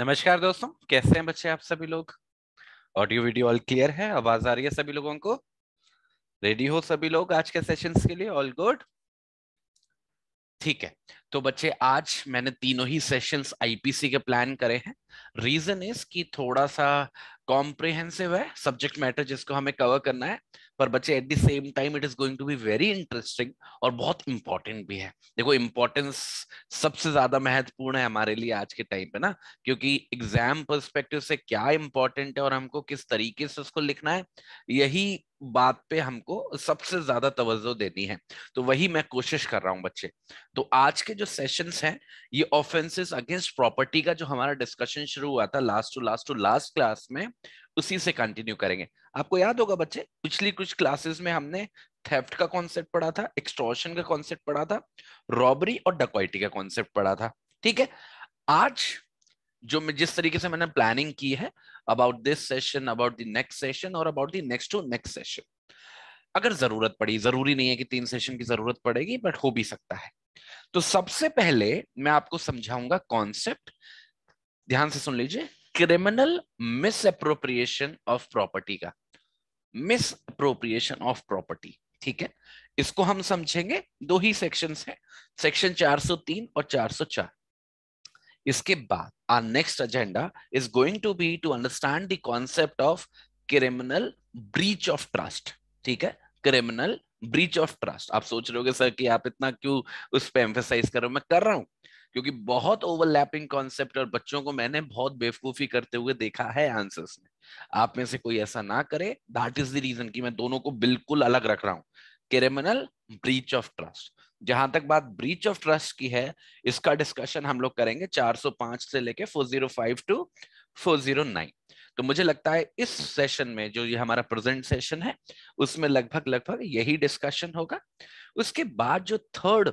नमस्कार दोस्तों कैसे हैं बच्चे आप सभी लोग ऑडियो वीडियो ऑल क्लियर है आवाज आ रही है सभी लोगों को रेडी हो सभी लोग आज के सेशन के लिए ऑल गुड ठीक है तो बच्चे आज मैंने तीनों ही सेशंस आईपीसी के प्लान करे हैं रीजन इज कि थोड़ा सा कॉम्प्रिहेंसिव है सब्जेक्ट मैटर जिसको हमें कवर करना है पर बच्चे at the same time it is going to be very interesting और बहुत इंपॉर्टेंट भी है देखो इंपॉर्टेंस सबसे ज्यादा महत्वपूर्ण है हमारे लिए आज के टाइम पे ना क्योंकि एग्जाम परस्पेक्टिव से क्या इंपॉर्टेंट है और हमको किस तरीके से उसको लिखना है यही बात पे हमको सबसे ज्यादा तवज्जो देनी है तो वही मैं कोशिश कर रहा हूँ बच्चे तो आज के जो सेशंस हैं ये ऑफेंसेस अगेंस्ट प्रॉपर्टी का जो हमारा डिस्कशन शुरू हुआ था last to last to last class में उसी से कंटिन्यू करेंगे आपको याद होगा बच्चे पिछली कुछ क्लासेस में हमने थेफ्ट का कॉन्सेप्ट पढ़ा था एक्सटॉर्शन का कॉन्सेप्ट पढ़ा था रॉबरी और डकोइटी का कॉन्सेप्ट पढ़ा था ठीक है आज जो मैं जिस तरीके से मैंने प्लानिंग की है about this session about the next session और about the next to next session अगर जरूरत पड़ी जरूरी नहीं है कि तीन सेशन की जरूरत पड़ेगी बट हो भी सकता है तो सबसे पहले मैं आपको समझाऊंगा कॉन्सेप्ट ध्यान से सुन लीजिए criminal misappropriation of property का अप्रोप्रिएशन ऑफ प्रॉपर्टी ठीक है इसको हम समझेंगे दो ही सेक्शन है सेक्शन 403 और 404 इसके बाद our next agenda is going to be to understand the concept of criminal breach of trust ठीक है क्रिमिनल ब्रीच ऑफ ट्रस्ट आप सोच रहे हो सर कि आप इतना क्यों उस पर एम्फेसाइज कर रहे हो मैं कर रहा हूं क्योंकि बहुत ओवरलैपिंग कॉन्सेप्ट और बच्चों को मैंने बहुत बेवकूफी करते हुए देखा है आंसर्स में आप में से कोई ऐसा ना करे दैट इज द रीजन कि मैं दोनों को बिल्कुल अलग रख रहा हूं क्रिमिनल ब्रीच ऑफ ट्रस्ट जहां तक बात ब्रीच ऑफ ट्रस्ट की है इसका डिस्कशन हम लोग करेंगे 405 से लेके 405 टू 409 तो मुझे लगता है इस सेशन में जो ये हमारा प्रेजेंट सेशन है उसमें लगभग लगभग यही डिस्कशन होगा उसके बाद जो थर्ड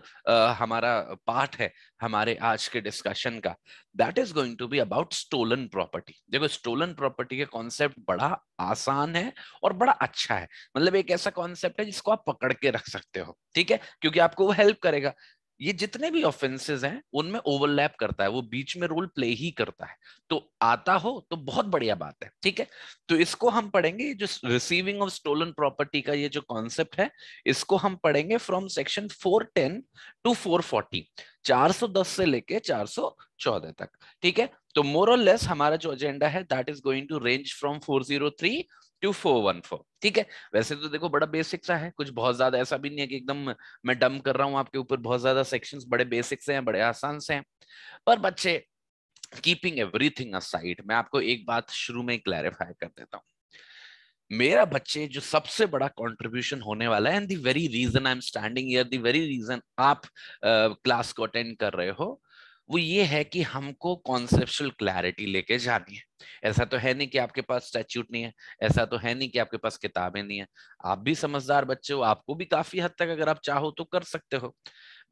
हमारा पार्ट है हमारे आज के डिस्कशन का that is going to be about stolen property देखो स्टोलन प्रॉपर्टी का कॉन्सेप्ट बड़ा आसान है और बड़ा अच्छा है मतलब एक ऐसा कॉन्सेप्ट है जिसको आप पकड़ के रख सकते हो ठीक है क्योंकि आपको वो हेल्प करेगा ये जितने भी ऑफेंसेस हैं उनमें ओवरलैप करता है वो बीच में रोल प्ले ही करता है तो आता हो तो बहुत बढ़िया बात है ठीक है तो इसको हम पढ़ेंगे जो रिसीविंग ऑफ स्टोलन प्रॉपर्टी का ये जो कॉन्सेप्ट है इसको हम पढ़ेंगे फ्रॉम सेक्शन 410 टू 440 410 से लेके 414 तक ठीक है तो मोर और लेस हमारा जो एजेंडा है that is going to range from 403 to four one four ठीक है वैसे तो देखो बड़ा बेसिक सा है कुछ बहुत ज्यादा ऐसा भी नहीं है कि एकदम मैं डम कर रहा हूं आपके ऊपर बहुत ज्यादा सेक्शन बड़े बेसिक से हैं बड़े आसान से हैं पर बच्चे कीपिंग एवरीथिंग असाइड मैं आपको एक बात शुरू में क्लैरिफाई कर देता हूँ मेरा बच्चे जो सबसे बड़ा कंट्रीब्यूशन होने वाला है and the very reason I am standing here the very reason आप क्लास uh, को अटेंड कर रहे हो वो ये है कि हमको कॉन्सेप्शुअल क्लैरिटी लेके जानी है ऐसा तो है नहीं कि आपके पास स्टैच्यूट नहीं है ऐसा तो है नहीं कि आपके पास किताबें नहीं है आप भी समझदार बच्चे हो आपको भी काफी हद तक अगर आप चाहो तो कर सकते हो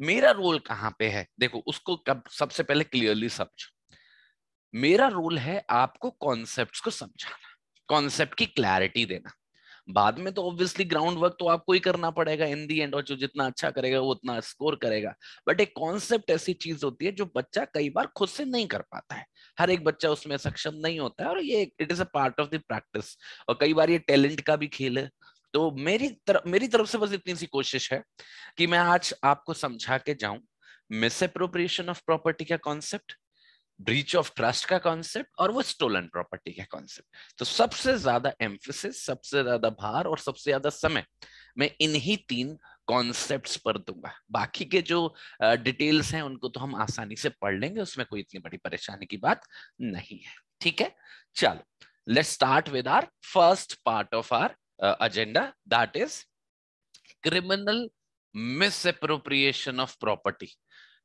मेरा रोल कहाँ पे है देखो उसको कब सबसे पहले क्लियरली समझो मेरा रोल है आपको कॉन्सेप्ट को समझाना कॉन्सेप्ट की क्लैरिटी देना बाद में तो ऑब्वियसली ग्राउंड वर्क तो आपको ही करना पड़ेगा इन दी एंड और जो जितना अच्छा करेगा वो उतना स्कोर करेगा बट एक कॉन्सेप्ट ऐसी चीज होती है जो बच्चा कई बार खुद से नहीं कर पाता है हर एक बच्चा उसमें सक्षम नहीं होता है और ये it is a part of the practice और कई बार ये टैलेंट का भी खेल है तो मेरी तरफ मेरी तरफ से बस इतनी सी कोशिश है कि मैं आज आपको समझा के जाऊं मिस अप्रोप्रिएशन ऑफ प्रॉपर्टी का कॉन्सेप्ट ब्रीच ऑफ ट्रस्ट का कॉन्सेप्ट और वो स्टोलन प्रॉपर्टी का कॉन्सेप्ट तो सबसे ज्यादा एम्फोसिस सबसे ज्यादा भार और सबसे ज्यादा समय मैं इन्हीं तीन कॉन्सेप्ट्स पर दूंगा बाकी के जो डिटेल्स हैं उनको तो हम आसानी से पढ़ लेंगे उसमें कोई इतनी बड़ी परेशानी की बात नहीं है ठीक है चलो let start with our first part of our agenda that is criminal misappropriation of property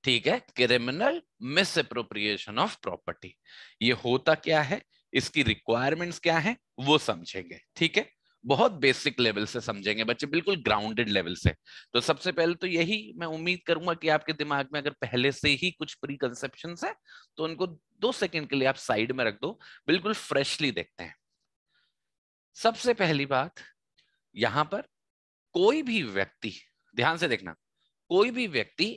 ठीक है criminal misappropriation of property ये होता क्या है इसकी रिक्वायरमेंट्स क्या है वो समझेंगे ठीक है बहुत बेसिक लेवल से समझेंगे बच्चे बिल्कुल ग्राउंडेड लेवल से तो सबसे पहले तो यही मैं उम्मीद करूंगा कि आपके दिमाग में अगर पहले से ही कुछ प्री कंसेप्शन है तो उनको दो सेकंड के लिए आप साइड में रख दो बिल्कुल फ्रेशली देखते हैं सबसे पहली बात यहां पर कोई भी व्यक्ति ध्यान से देखना कोई भी व्यक्ति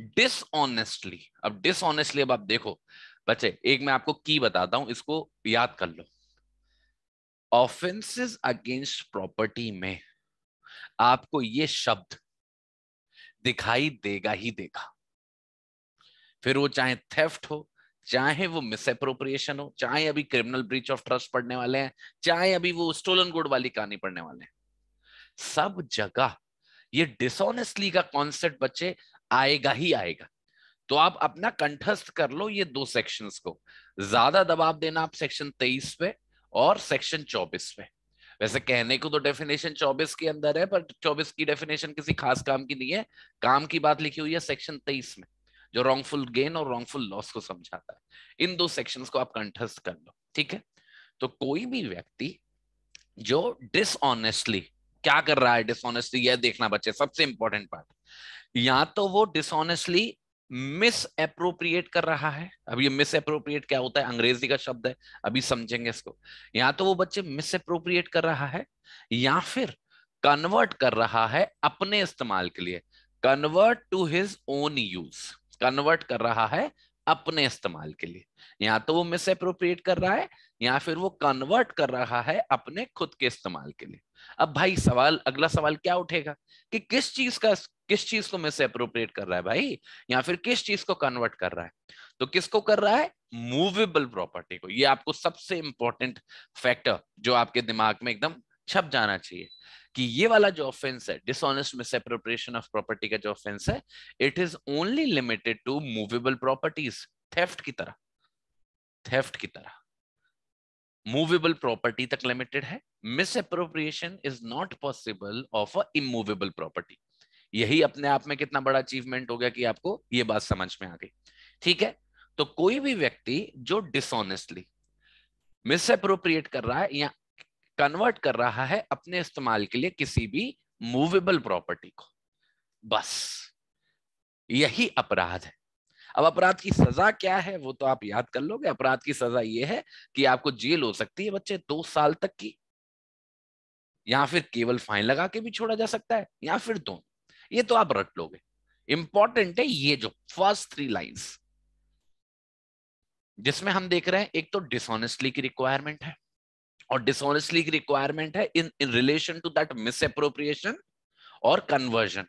डिसऑनेस्टली अब डिसऑनेस्टली अब आप देखो बच्चे एक मैं आपको की बताता हूं इसको याद कर लो ऑफेंसेस अगेंस्ट प्रॉपर्टी में आपको ये शब्द दिखाई देगा ही देगा फिर वो चाहे थेफ्ट हो चाहे वो मिसअप्रोप्रिएशन हो चाहे अभी क्रिमिनल ब्रीच ऑफ ट्रस्ट पढ़ने वाले हैं चाहे अभी वो स्टोलन गुड वाली कहानी पढ़ने वाले हैं सब जगह ये डिसऑनेस्टली का कॉन्सेप्ट बच्चे आएगा ही आएगा तो आप अपना कंठस्थ कर लो ये दो सेक्शंस को ज्यादा दबाव देना आप सेक्शन तेईस पे और सेक्शन चौबीस पे वैसे कहने को तो डेफिनेशन 24 के अंदर है पर 24 की डेफिनेशन किसी खास काम की नहीं है काम की बात लिखी हुई है सेक्शन 23 में जो रॉन्गफुल गेन और रॉन्गफुल लॉस को समझाता है इन दो सेक्शंस को आप कंठस्थ कर लो ठीक है तो कोई भी व्यक्ति जो डिसऑनेस्टली क्या कर रहा है डिसऑनेस्टली यह देखना बच्चे सबसे इंपॉर्टेंट पार्ट या तो वो डिसऑनेस्टली मिस एप्रोप्रिएट कर रहा है अब ये मिस अप्रोप्रिएट क्या होता है अंग्रेजी का शब्द है अभी समझेंगे इसको या तो वो बच्चे मिस अप्रोप्रिएट कर रहा है या फिर कन्वर्ट कर रहा है अपने इस्तेमाल के लिए convert to his own use convert कर रहा है अपने इस्तेमाल के लिए या तो वो मिस एप्रोप्रिएट कर रहा है या फिर वो कन्वर्ट कर रहा है अपने खुद के इस्तेमाल के लिए अब भाई सवाल अगला सवाल क्या उठेगा कि किस चीज का किस चीज को मिस अप्रोप्रिएट कर रहा है भाई या फिर किस चीज को कन्वर्ट कर रहा है तो किसको कर रहा है मूवेबल प्रॉपर्टी को ये आपको सबसे इंपॉर्टेंट फैक्टर जो आपके दिमाग में एकदम छप जाना चाहिए कि ये वाला जो ऑफेंस है dishonest misappropriation of property का जो ऑफेंस है it is only limited to movable properties theft की तरह थेफ्ट की तरह मूवेबल प्रॉपर्टी तक लिमिटेड है misappropriation is not possible of a immovable property यही अपने आप में कितना बड़ा अचीवमेंट हो गया कि आपको ये बात समझ में आ गई ठीक है तो कोई भी व्यक्ति जो डिसऑनेस्टली मिसअप्रोप्रिएट कर रहा है या कन्वर्ट कर रहा है अपने इस्तेमाल के लिए किसी भी मूवेबल प्रॉपर्टी को बस यही अपराध है अब अपराध की सजा क्या है वो तो आप याद कर लोगे अपराध की सजा ये है कि आपको जेल हो सकती है बच्चे दो साल तक की या फिर केवल फाइन लगा के भी छोड़ा जा सकता है या फिर दोनों ये तो आप रट लोगे इंपॉर्टेंट है ये जो फर्स्ट थ्री लाइंस जिसमें हम देख रहे हैं एक तो डिसऑनेस्टली की रिक्वायरमेंट है और डिसऑनेस्टली की रिक्वायरमेंट है in in relation to that misappropriation और कन्वर्जन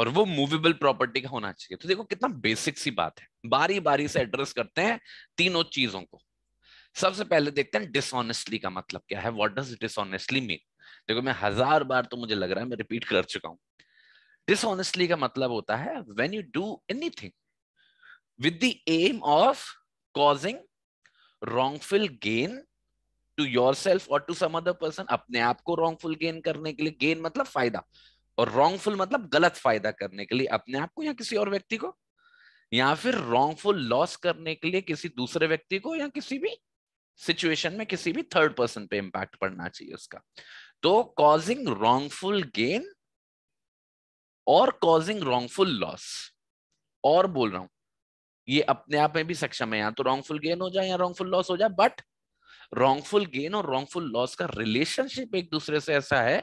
और वो मूवेबल प्रॉपर्टी का होना चाहिए तो देखो कितना बेसिक सी बात है बारी बारी से एड्रेस करते हैं तीनों चीजों को सबसे पहले देखते हैं डिसऑनेस्टली का मतलब क्या है व्हाट डज डिसऑनेस्टली मीन देखो मैं हजार बार तो मुझे लग रहा है मैं रिपीट कर चुका हूं डिसऑनेस्टली का मतलब होता है when you do anything with the aim of causing wrongful gain to yourself और टू सम अदर पर्सन अपने आप को रॉन्गफुल गेन करने के लिए गेन मतलब फायदा और रॉन्गफुल मतलब गलत फायदा करने के लिए अपने आप को या किसी और व्यक्ति को या फिर रॉन्गफुल लॉस करने के लिए किसी दूसरे व्यक्ति को या किसी भी सिचुएशन में किसी भी थर्ड पर्सन पे इम्पैक्ट पड़ना चाहिए उसका तो कॉजिंग रॉन्गफुल गेन और कॉजिंग रॉन्गफुल लॉस और बोल रहा हूं ये अपने आप में भी सक्षम है या तो रॉन्गफुल गेन हो जाए या रॉन्गफुल लॉस हो जाए बट रॉन्गफुल गेन और रॉन्गफुल लॉस का रिलेशनशिप एक दूसरे से ऐसा है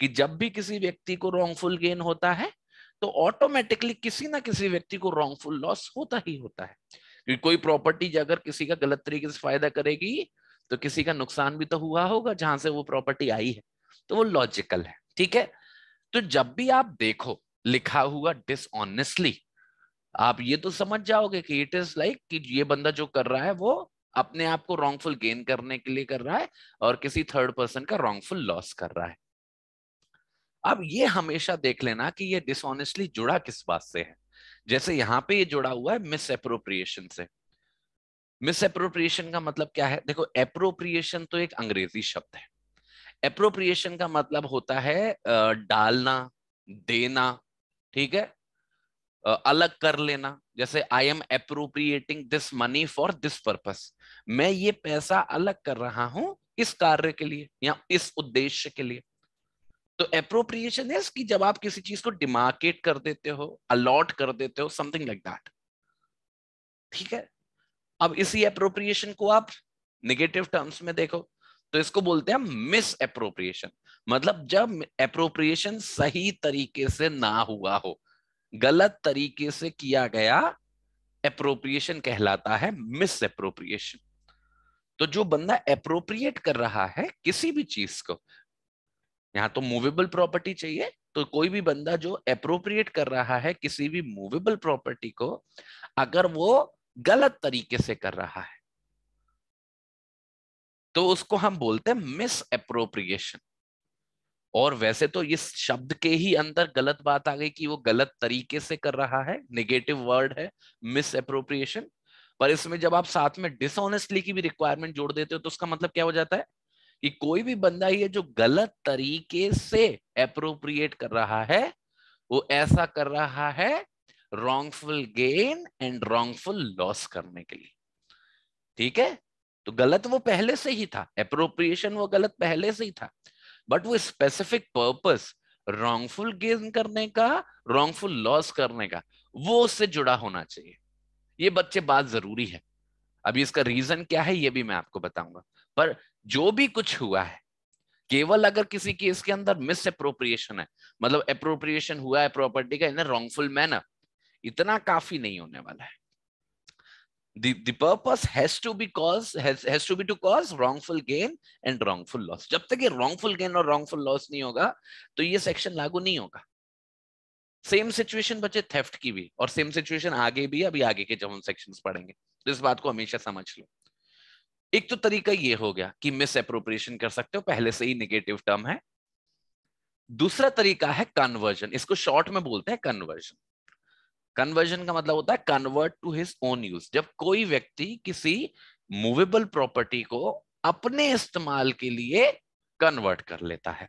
कि जब भी किसी व्यक्ति को रॉन्गफुल गेन होता है तो ऑटोमेटिकली किसी ना किसी व्यक्ति को रॉन्गफुल लॉस होता ही होता है क्योंकि कोई प्रॉपर्टी अगर किसी का गलत तरीके से फायदा करेगी तो किसी का नुकसान भी तो हुआ होगा जहां से वो प्रॉपर्टी आई है तो वो लॉजिकल है ठीक है तो जब भी आप देखो लिखा हुआ डिसऑनेस्टली आप ये तो समझ जाओगे कि इट इज लाइक कि ये बंदा जो कर रहा है वो अपने आप को रॉन्गफुल गेन करने के लिए कर रहा है और किसी थर्ड पर्सन का रॉन्गफुल लॉस कर रहा है अब ये हमेशा देख लेना कि ये डिसऑनेस्टली जुड़ा किस बात से है जैसे यहां पे ये जुड़ा हुआ है मिस एप्रोप्रिएशन से मिस एप्रोप्रिएशन का मतलब क्या है देखो एप्रोप्रिएशन तो एक अंग्रेजी शब्द है अप्रोप्रिएशन का मतलब होता है डालना देना ठीक है अलग कर लेना जैसे I am appropriating this money for this purpose मैं ये पैसा अलग कर रहा हूं इस कार्य के लिए या इस उद्देश्य के लिए तो अप्रोप्रिएशन है कि जब आप किसी चीज को डिमार्केट कर देते हो अलॉट कर देते हो समथिंग लाइक दैट ठीक है अब इसी अप्रोप्रिएशन को आप निगेटिव टर्म्स में देखो तो इसको बोलते हैं मिस अप्रोप्रिएशन मतलब जब अप्रोप्रिएशन सही तरीके से ना हुआ हो गलत तरीके से किया गया अप्रोप्रिएशन कहलाता है मिस अप्रोप्रिएशन तो जो बंदा अप्रोप्रिएट कर रहा है किसी भी चीज को यहां तो मूवेबल प्रॉपर्टी चाहिए तो कोई भी बंदा जो अप्रोप्रिएट कर रहा है किसी भी मूवेबल प्रॉपर्टी को अगर वो गलत तरीके से कर रहा है तो उसको हम बोलते हैं मिस अप्रोप्रिएशन और वैसे तो इस शब्द के ही अंदर गलत बात आ गई कि वो गलत तरीके से कर रहा है निगेटिव वर्ड है मिस अप्रोप्रिएशन पर इसमें जब आप साथ में डिसऑनेस्टली की भी रिक्वायरमेंट जोड़ देते हो तो उसका मतलब क्या हो जाता है कि कोई भी बंदा ये जो गलत तरीके से अप्रोप्रिएट कर रहा है वो ऐसा कर रहा है wrongful gain and wrongful loss करने के लिए ठीक है तो गलत वो पहले से ही था अप्रोप्रिएशन वो गलत पहले से ही था बट वो स्पेसिफिक पर्पस रॉन्गफुल गेन करने का रॉन्गफुल लॉस करने का वो उससे जुड़ा होना चाहिए ये बच्चे बात जरूरी है अभी इसका रीजन क्या है ये भी मैं आपको बताऊंगा पर जो भी कुछ हुआ है केवल अगर किसी केस के अंदर मिस अप्रोप्रिएशन है मतलब अप्रोप्रिएशन हुआ है प्रॉपर्टी का इन रॉन्गफुल मैनर इतना काफी नहीं होने वाला है the the purpose has to be cause has has to be to cause wrongful gain and wrongful loss जब तक ये wrongful gain और wrongful loss नहीं होगा तो ये section लागू नहीं होगा सेम सिचुएशन बचे थेफ्ट की भी और सेम सिचुएशन आगे भी अभी आगे के जब हम सेक्शंस पढ़ेंगे तो इस बात को हमेशा समझ लो एक तो तरीका ये हो गया कि मिस एप्रोप्रिएशन कर सकते हो पहले से ही निगेटिव टर्म है दूसरा तरीका है कन्वर्जन इसको शॉर्ट में बोलते हैं कन्वर्जन कन्वर्जन का मतलब होता है convert to his own use जब कोई व्यक्ति किसी मूवेबल प्रॉपर्टी को अपने इस्तेमाल के लिए कन्वर्ट कर लेता है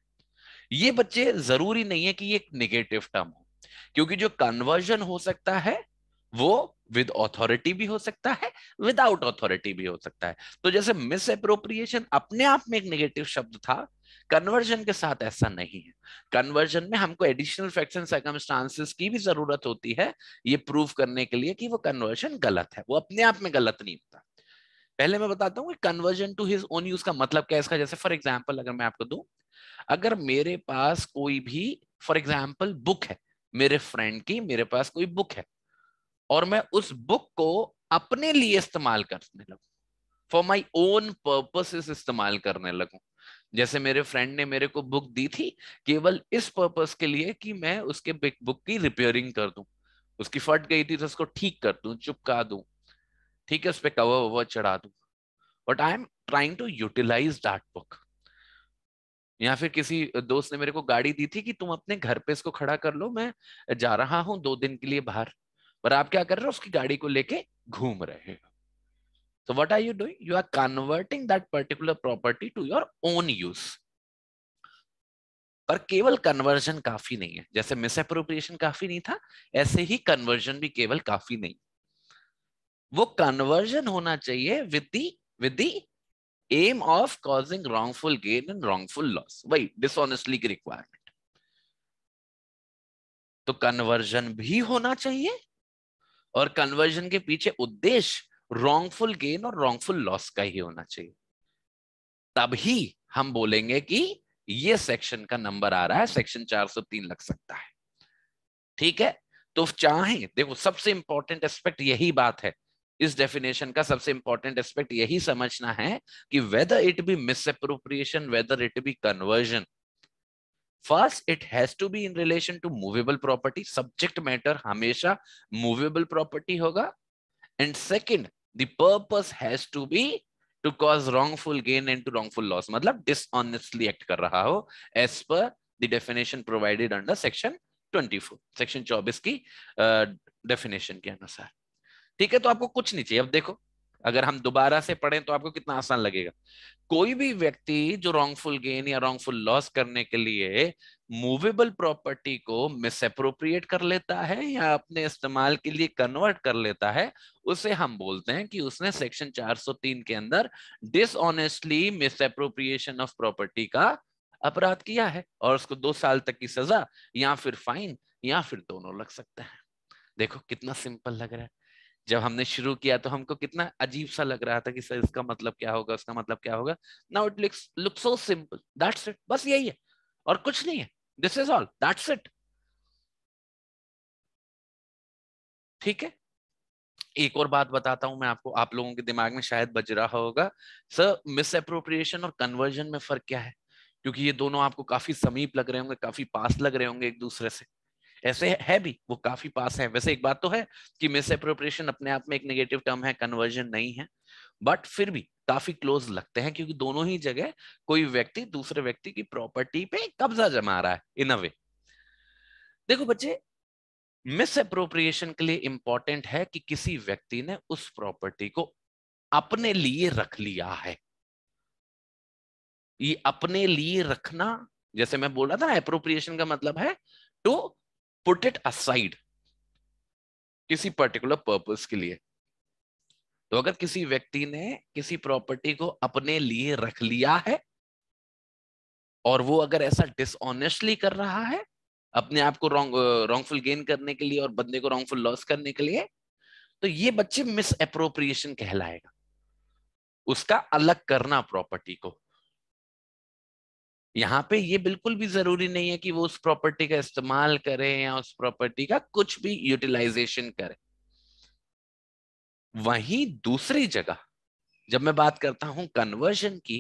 ये बच्चे जरूरी नहीं है कि ये एक निगेटिव टर्म हो क्योंकि जो कन्वर्जन हो सकता है वो विद ऑथोरिटी भी हो सकता है विदाउट ऑथोरिटी भी हो सकता है तो जैसे मिस अप्रोप्रिएशन अपने आप में एक निगेटिव शब्द था कन्वर्जन के साथ ऐसा नहीं है कन्वर्जन में हमको एडिशनल फैक्शन सर्कमस्टांसिस की भी जरूरत होती है ये प्रूव करने के लिए कि वो कन्वर्जन गलत है वो अपने आप में गलत नहीं होता पहले मैं बताता हूँ conversion to his own use का मतलब क्या है इसका जैसे फॉर एग्जाम्पल अगर मैं आपको दू अगर मेरे पास कोई भी फॉर एग्जाम्पल बुक है मेरे फ्रेंड की मेरे पास कोई बुक है और मैं उस बुक को अपने लिए इस्तेमाल करने लगू फॉर माई ओन पर्पस इस्तेमाल करने लगू जैसे मेरे फ्रेंड ने मेरे को बुक दी थी केवल इस पर्पस के लिए कि मैं उसके बुक की रिपेयरिंग कर दूं उसकी फट गई थी तो उसको ठीक कर दूं चुपका दूं ठीक है उस पर कवर ववर चढ़ा दूं but I am trying to utilise that book या फिर किसी दोस्त ने मेरे को गाड़ी दी थी कि तुम अपने घर पे इसको खड़ा कर लो मैं जा रहा हूँ दो दिन के लिए बाहर पर आप क्या कर रहे हो उसकी गाड़ी को लेके घूम रहे हो So what are you doing? You are converting that particular property to your own use. पर केवल कन्वर्जन काफी नहीं है जैसे मिस अप्रोप्रिएशन काफी नहीं था ऐसे ही कन्वर्जन भी केवल काफी नहीं वो कन्वर्जन होना चाहिए with with the the aim of causing wrongful gain and wrongful loss वही डिसऑनेस्टली की रिक्वायरमेंट तो कन्वर्जन भी होना चाहिए और कन्वर्जन के पीछे उद्देश्य रॉन्गफुल गेन और रॉन्गफुल लॉस का ही होना चाहिए तब ही हम बोलेंगे कि ये सेक्शन का नंबर आ रहा है सेक्शन 403 लग सकता है ठीक है तो चाहे देखो सबसे इंपॉर्टेंट एस्पेक्ट यही बात है इस डेफिनेशन का सबसे इंपॉर्टेंट एस्पेक्ट यही समझना है कि whether it be misappropriation whether it be conversion first it has to be in relation to movable property subject matter हमेशा मूवेबल प्रॉपर्टी होगा and second the purpose has to be to cause wrongful gain and to wrongful loss matlab dishonestly act kar raha ho as per the definition provided under section 24 section 24 ki uh, definition ke anusar theek hai to aapko kuch nahi chahiye ab dekho अगर हम दोबारा से पढ़ें तो आपको कितना आसान लगेगा कोई भी व्यक्ति जो रॉन्गफुल गेन या रॉन्गफुल लॉस करने के लिए मूवेबल प्रॉपर्टी को मिसअप्रोप्रिएट कर लेता है या अपने इस्तेमाल के लिए कन्वर्ट कर लेता है उसे हम बोलते हैं कि उसने सेक्शन 403 के अंदर डिसऑनेस्टली मिसअप्रोप्रिएशन ऑफ प्रॉपर्टी का अपराध किया है और उसको दो साल तक की सजा या फिर फाइन या फिर दोनों लग सकते हैं देखो कितना सिंपल लग रहा है जब हमने शुरू किया तो हमको कितना अजीब सा लग रहा था कि सर इसका मतलब क्या होगा उसका मतलब क्या होगा now it looks look so simple that's it बस यही है और कुछ नहीं है this is all that's it ठीक है एक और बात बताता हूं मैं आपको आप लोगों के दिमाग में शायद बज रहा होगा सर मिस अप्रोप्रिएशन और कन्वर्जन में फर्क क्या है क्योंकि ये दोनों आपको काफी समीप लग रहे होंगे काफी पास लग रहे होंगे एक दूसरे से ऐसे है भी वो काफी पास है वैसे एक बात तो है कि मिस अप्रोप्रिएशन अपने आप में एक नेगेटिव टर्म है कन्वर्जन नहीं है बट फिर भी काफी क्लोज लगते हैं क्योंकि दोनों ही जगह कोई व्यक्ति दूसरे व्यक्ति की प्रॉपर्टी पे कब्जा जमा रहा है इन अ वे देखो बच्चे मिस अप्रोप्रिएशन के लिए इंपॉर्टेंट है कि किसी व्यक्ति ने उस प्रॉपर्टी को अपने लिए रख लिया है ये अपने लिए रखना जैसे मैं बोला था ना अप्रोप्रिएशन का मतलब है टू पुट इट असाइड किसी पर्टिकुलर पर्पस के लिए तो अगर किसी व्यक्ति ने किसी प्रॉपर्टी को अपने लिए रख लिया है और वो अगर ऐसा डिसऑनेस्टली कर रहा है अपने आप को रॉन्ग रॉन्गफुल गेन करने के लिए और बंदे को रॉन्गफुल लॉस करने के लिए तो ये बच्चे मिस अप्रोप्रिएशन कहलाएगा उसका अलग करना प्रॉपर्टी को यहाँ पे ये बिल्कुल भी जरूरी नहीं है कि वो उस प्रॉपर्टी का इस्तेमाल करें या उस प्रॉपर्टी का कुछ भी यूटिलाइजेशन करें वहीं दूसरी जगह जब मैं बात करता हूं कन्वर्जन की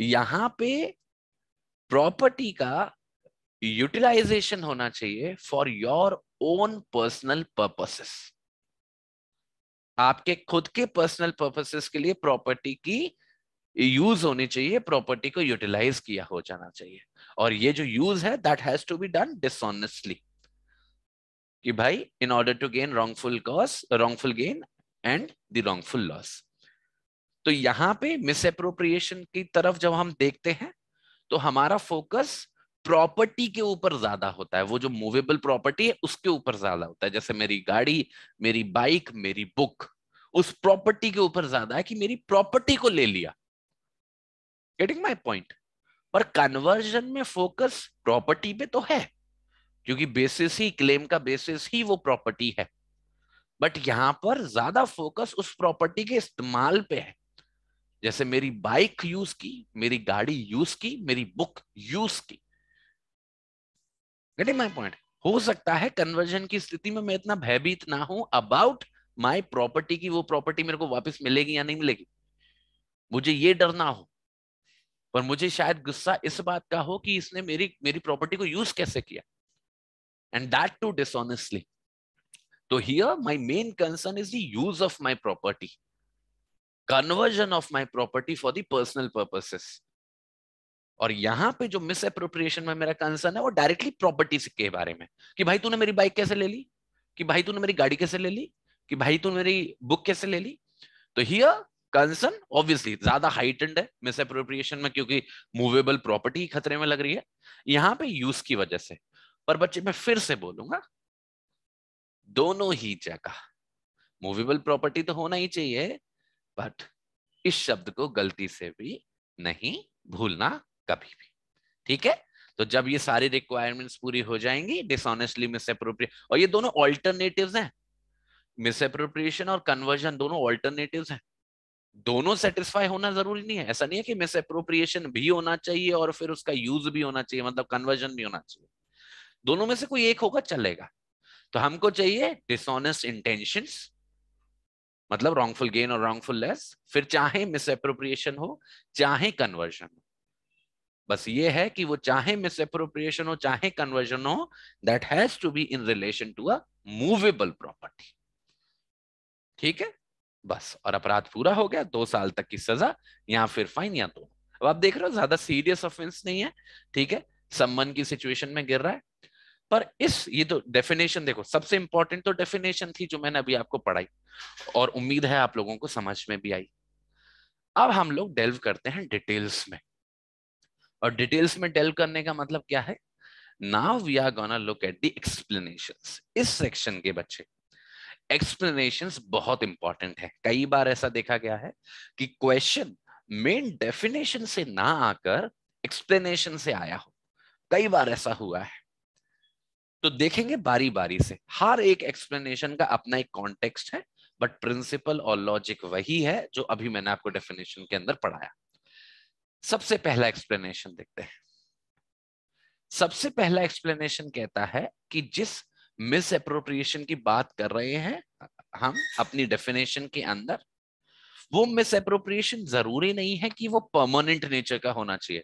यहां पे प्रॉपर्टी का यूटिलाइजेशन होना चाहिए for your own personal purposes आपके खुद के पर्सनल पर्पसेस के लिए प्रॉपर्टी की यूज होनी चाहिए प्रॉपर्टी को यूटिलाइज किया हो जाना चाहिए और ये जो यूज है that has to be done dishonestly कि भाई in order to gain wrongful cause wrongful gain and the wrongful loss तो यहाँ पे मिस एप्रोप्रिएशन की तरफ जब हम देखते हैं तो हमारा फोकस प्रॉपर्टी के ऊपर ज्यादा होता है वो जो मूवेबल प्रॉपर्टी है उसके ऊपर ज्यादा होता है जैसे मेरी गाड़ी मेरी बाइक मेरी बुक उस प्रॉपर्टी के ऊपर ज्यादा है कि मेरी प्रॉपर्टी को ले लिया गेटिंग माई पॉइंट पर कन्वर्जन में फोकस प्रॉपर्टी पे तो है क्योंकि बेसिस ही क्लेम का बेसिस ही वो प्रॉपर्टी है बट यहाँ पर ज्यादा फोकस उस प्रॉपर्टी के इस्तेमाल पे है जैसे मेरी बाइक यूज की मेरी गाड़ी यूज की मेरी बुक यूज की गेटिंग माई पॉइंट हो सकता है कन्वर्जन की स्थिति में मैं इतना भयभीत ना हूं अबाउट माई प्रॉपर्टी की वो प्रॉपर्टी मेरे को वापस मिलेगी या नहीं मिलेगी मुझे ये डर ना हो पर मुझे शायद गुस्सा इस बात का हो कि इसने मेरी मेरी प्रॉपर्टी को यूज कैसे किया एंड दैट टू डिसऑनेस्टली तो here my main concern is the use of my property conversion of my property for the personal purposes और यहां पे जो मिस अप्रोप्रिएशन में मेरा कंसर्न है वो डायरेक्टली प्रॉपर्टी के बारे में कि भाई तूने मेरी बाइक कैसे ले ली कि भाई तूने मेरी गाड़ी कैसे ले ली कि भाई तूने मेरी बुक कैसे ले ली तो हियर कंसर्न ऑब्वियसली ज्यादा हाइटेंड है मिस अप्रोप्रिएशन में क्योंकि मूवेबल प्रॉपर्टी खतरे में लग रही है यहाँ पे यूज की वजह से पर बच्चे मैं फिर से बोलूंगा दोनों ही जगह मूवेबल प्रॉपर्टी तो होना ही चाहिए बट इस शब्द को गलती से भी नहीं भूलना कभी भी ठीक है तो जब ये सारी रिक्वायरमेंट्स पूरी हो जाएंगी डिसऑनेस्टली मिसअप्रोप्रिएट और ये दोनों ऑल्टरनेटिव हैं मिसअप्रोप्रिएशन और कन्वर्जन दोनों ऑल्टरनेटिव हैं दोनों सेटिस्फाई होना जरूरी नहीं है ऐसा नहीं है कि मिस अप्रोप्रिएशन भी होना चाहिए और फिर उसका यूज भी होना चाहिए मतलब कन्वर्जन भी होना चाहिए दोनों में से कोई एक होगा चलेगा तो हमको चाहिए डिसऑनेस्ट इंटेंशन मतलब रॉन्गफुल गेन और रॉन्गफुल लेस फिर चाहे मिस अप्रोप्रिएशन हो चाहे कन्वर्जन हो बस ये है कि वो चाहे मिस अप्रोप्रिएशन हो चाहे कन्वर्जन हो that has to be in relation to a movable property ठीक है बस और अपराध पूरा हो गया दो साल तक की सजा या फिर फाइन या तो अब आप देख रहे हो ज्यादा सीरियस ऑफेंस नहीं है ठीक है सम्मन की सिचुएशन में गिर रहा है पर इस ये तो डेफिनेशन देखो सबसे इंपॉर्टेंट तो डेफिनेशन थी जो मैंने अभी आपको पढ़ाई और उम्मीद है आप लोगों को समझ में भी आई अब हम लोग डेल्व करते हैं डिटेल्स में और डिटेल्स में डेल्व करने का मतलब क्या है now we are gonna look at the explanation इस सेक्शन के बच्चे एक्सप्लेनेशन बहुत इंपॉर्टेंट है कई बार ऐसा देखा गया है कि क्वेश्चन मेन डेफिनेशन से ना आकर एक्सप्लेनेशन से आया हो कई बार ऐसा हुआ है तो देखेंगे बारी बारी से हर एक एक्सप्लेनेशन का अपना एक कॉन्टेक्स्ट है बट प्रिंसिपल और लॉजिक वही है जो अभी मैंने आपको डेफिनेशन के अंदर पढ़ाया सबसे पहला एक्सप्लेनेशन देखते हैं सबसे पहला एक्सप्लेनेशन कहता है कि जिस मिस अप्रोप्रिएशन की बात कर रहे हैं हम अपनी डेफिनेशन के अंदर वो मिस अप्रोप्रिएशन जरूरी नहीं है कि वो परमानेंट नेचर का होना चाहिए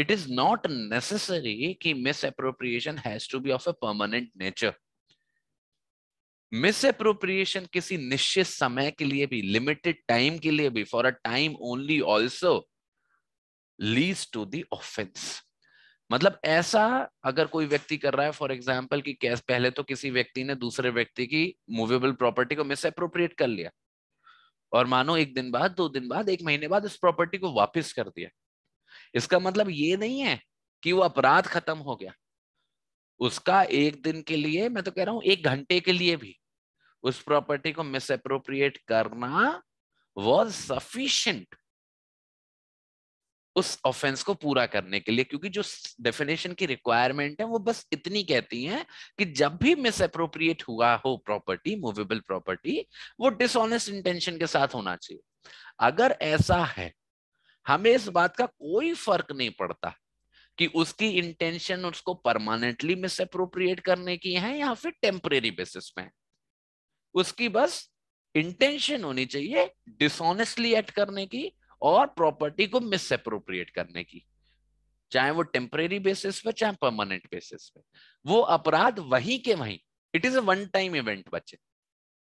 इट इज नॉट नेसेसरी कि misappropriation has to be of a permanent nature misappropriation किसी निश्चित समय के लिए भी लिमिटेड टाइम के लिए भी for a time only also leads to the offence मतलब ऐसा अगर कोई व्यक्ति कर रहा है फॉर एग्जाम्पल कि कैस पहले तो किसी व्यक्ति ने दूसरे व्यक्ति की मूवेबल प्रॉपर्टी को मिस अप्रोप्रिएट कर लिया और मानो एक दिन बाद दो दिन बाद एक महीने बाद इस प्रॉपर्टी को वापस कर दिया इसका मतलब ये नहीं है कि वो अपराध खत्म हो गया उसका एक दिन के लिए मैं तो कह रहा हूं एक घंटे के लिए भी उस प्रॉपर्टी को मिस अप्रोप्रिएट करना वॉज सफिशियंट उस ऑफेंस को पूरा करने के लिए क्योंकि जो डेफिनेशन की रिक्वायरमेंट है वो बस इतनी कहती है कि जब भी मिस अप्रोप्रिएट हुआ हो प्रॉपर्टी मूवेबल प्रॉपर्टी वो डिसऑनेस्ट इंटेंशन के साथ होना चाहिए अगर ऐसा है हमें इस बात का कोई फर्क नहीं पड़ता कि उसकी इंटेंशन उसको परमानेंटली मिस अप्रोप्रिएट करने की है या फिर टेम्परेरी बेसिस पे उसकी बस इंटेंशन होनी चाहिए डिसऑनेस्टली एक्ट करने की और प्रॉपर्टी को मिस अप्रोप्रिएट करने की चाहे वो टेम्परेरी बेसिस पे चाहे परमानेंट बेसिस पे वो अपराध वही के वही it is a one time event बच्चे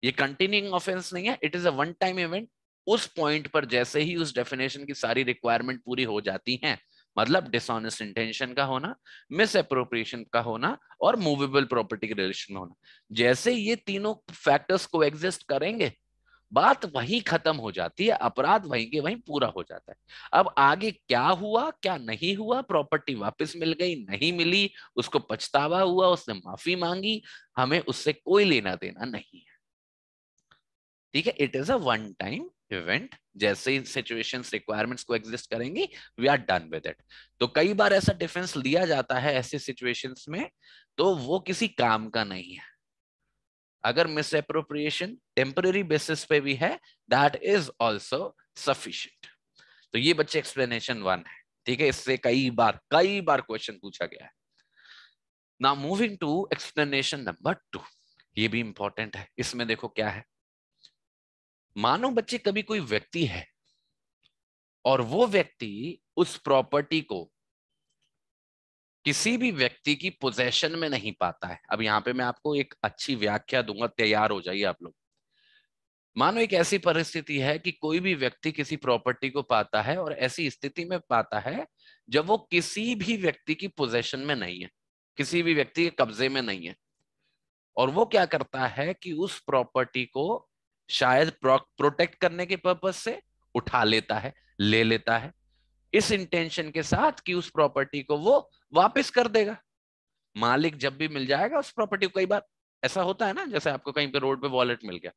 ये कंटिन्यूइंग ऑफेंस नहीं है it is a one time event उस पॉइंट पर जैसे ही उस डेफिनेशन की सारी रिक्वायरमेंट पूरी हो जाती हैं मतलब डिसऑनेस्ट इंटेंशन का होना मिस अप्रोप्रिएशन का होना और मूवेबल प्रॉपर्टी के रिलेशन में होना जैसे ये तीनों फैक्टर्स को एग्जिस्ट करेंगे बात वही खत्म हो जाती है अपराध वहीं के वहीं पूरा हो जाता है अब आगे क्या हुआ क्या नहीं हुआ प्रॉपर्टी वापस मिल गई नहीं मिली उसको पछतावा हुआ उसने माफी मांगी हमें उससे कोई लेना देना नहीं है ठीक है it is a one time event जैसे ही सिचुएशन रिक्वायरमेंट्स को एग्जिस्ट करेंगी we are done with it तो कई बार ऐसा डिफेंस लिया जाता है ऐसे सिचुएशंस में तो वो किसी काम का नहीं है अगर मिस अप्रोप्रिएशन टेम्पररी बेसिस पे भी है दैट इज ऑल्सो सफिशियंट तो ये बच्चे एक्सप्लेनेशन वन है ठीक है इससे कई बार कई बार क्वेश्चन पूछा गया है ना moving to explanation number two ये भी इंपॉर्टेंट है इसमें देखो क्या है मानो बच्चे कभी कोई व्यक्ति है और वो व्यक्ति उस प्रॉपर्टी को किसी भी व्यक्ति की पोजेशन में नहीं पाता है अब यहाँ पे मैं आपको एक अच्छी व्याख्या दूंगा तैयार हो जाइए आप लोग मानो एक ऐसी परिस्थिति है कि कोई भी व्यक्ति किसी प्रॉपर्टी को पाता है और ऐसी स्थिति में पाता है जब वो किसी भी व्यक्ति की पोजेशन में नहीं है किसी भी व्यक्ति के कब्जे में नहीं है और वो क्या करता है कि उस प्रॉपर्टी को शायद प्रोटेक्ट करने के पर्पज से उठा लेता है ले लेता है इस इंटेंशन के साथ कि उस प्रॉपर्टी को वो वापस कर देगा मालिक जब भी मिल जाएगा उस प्रॉपर्टी को कई बार ऐसा होता है ना जैसे आपको कहीं पे रोड पे वॉलेट मिल गया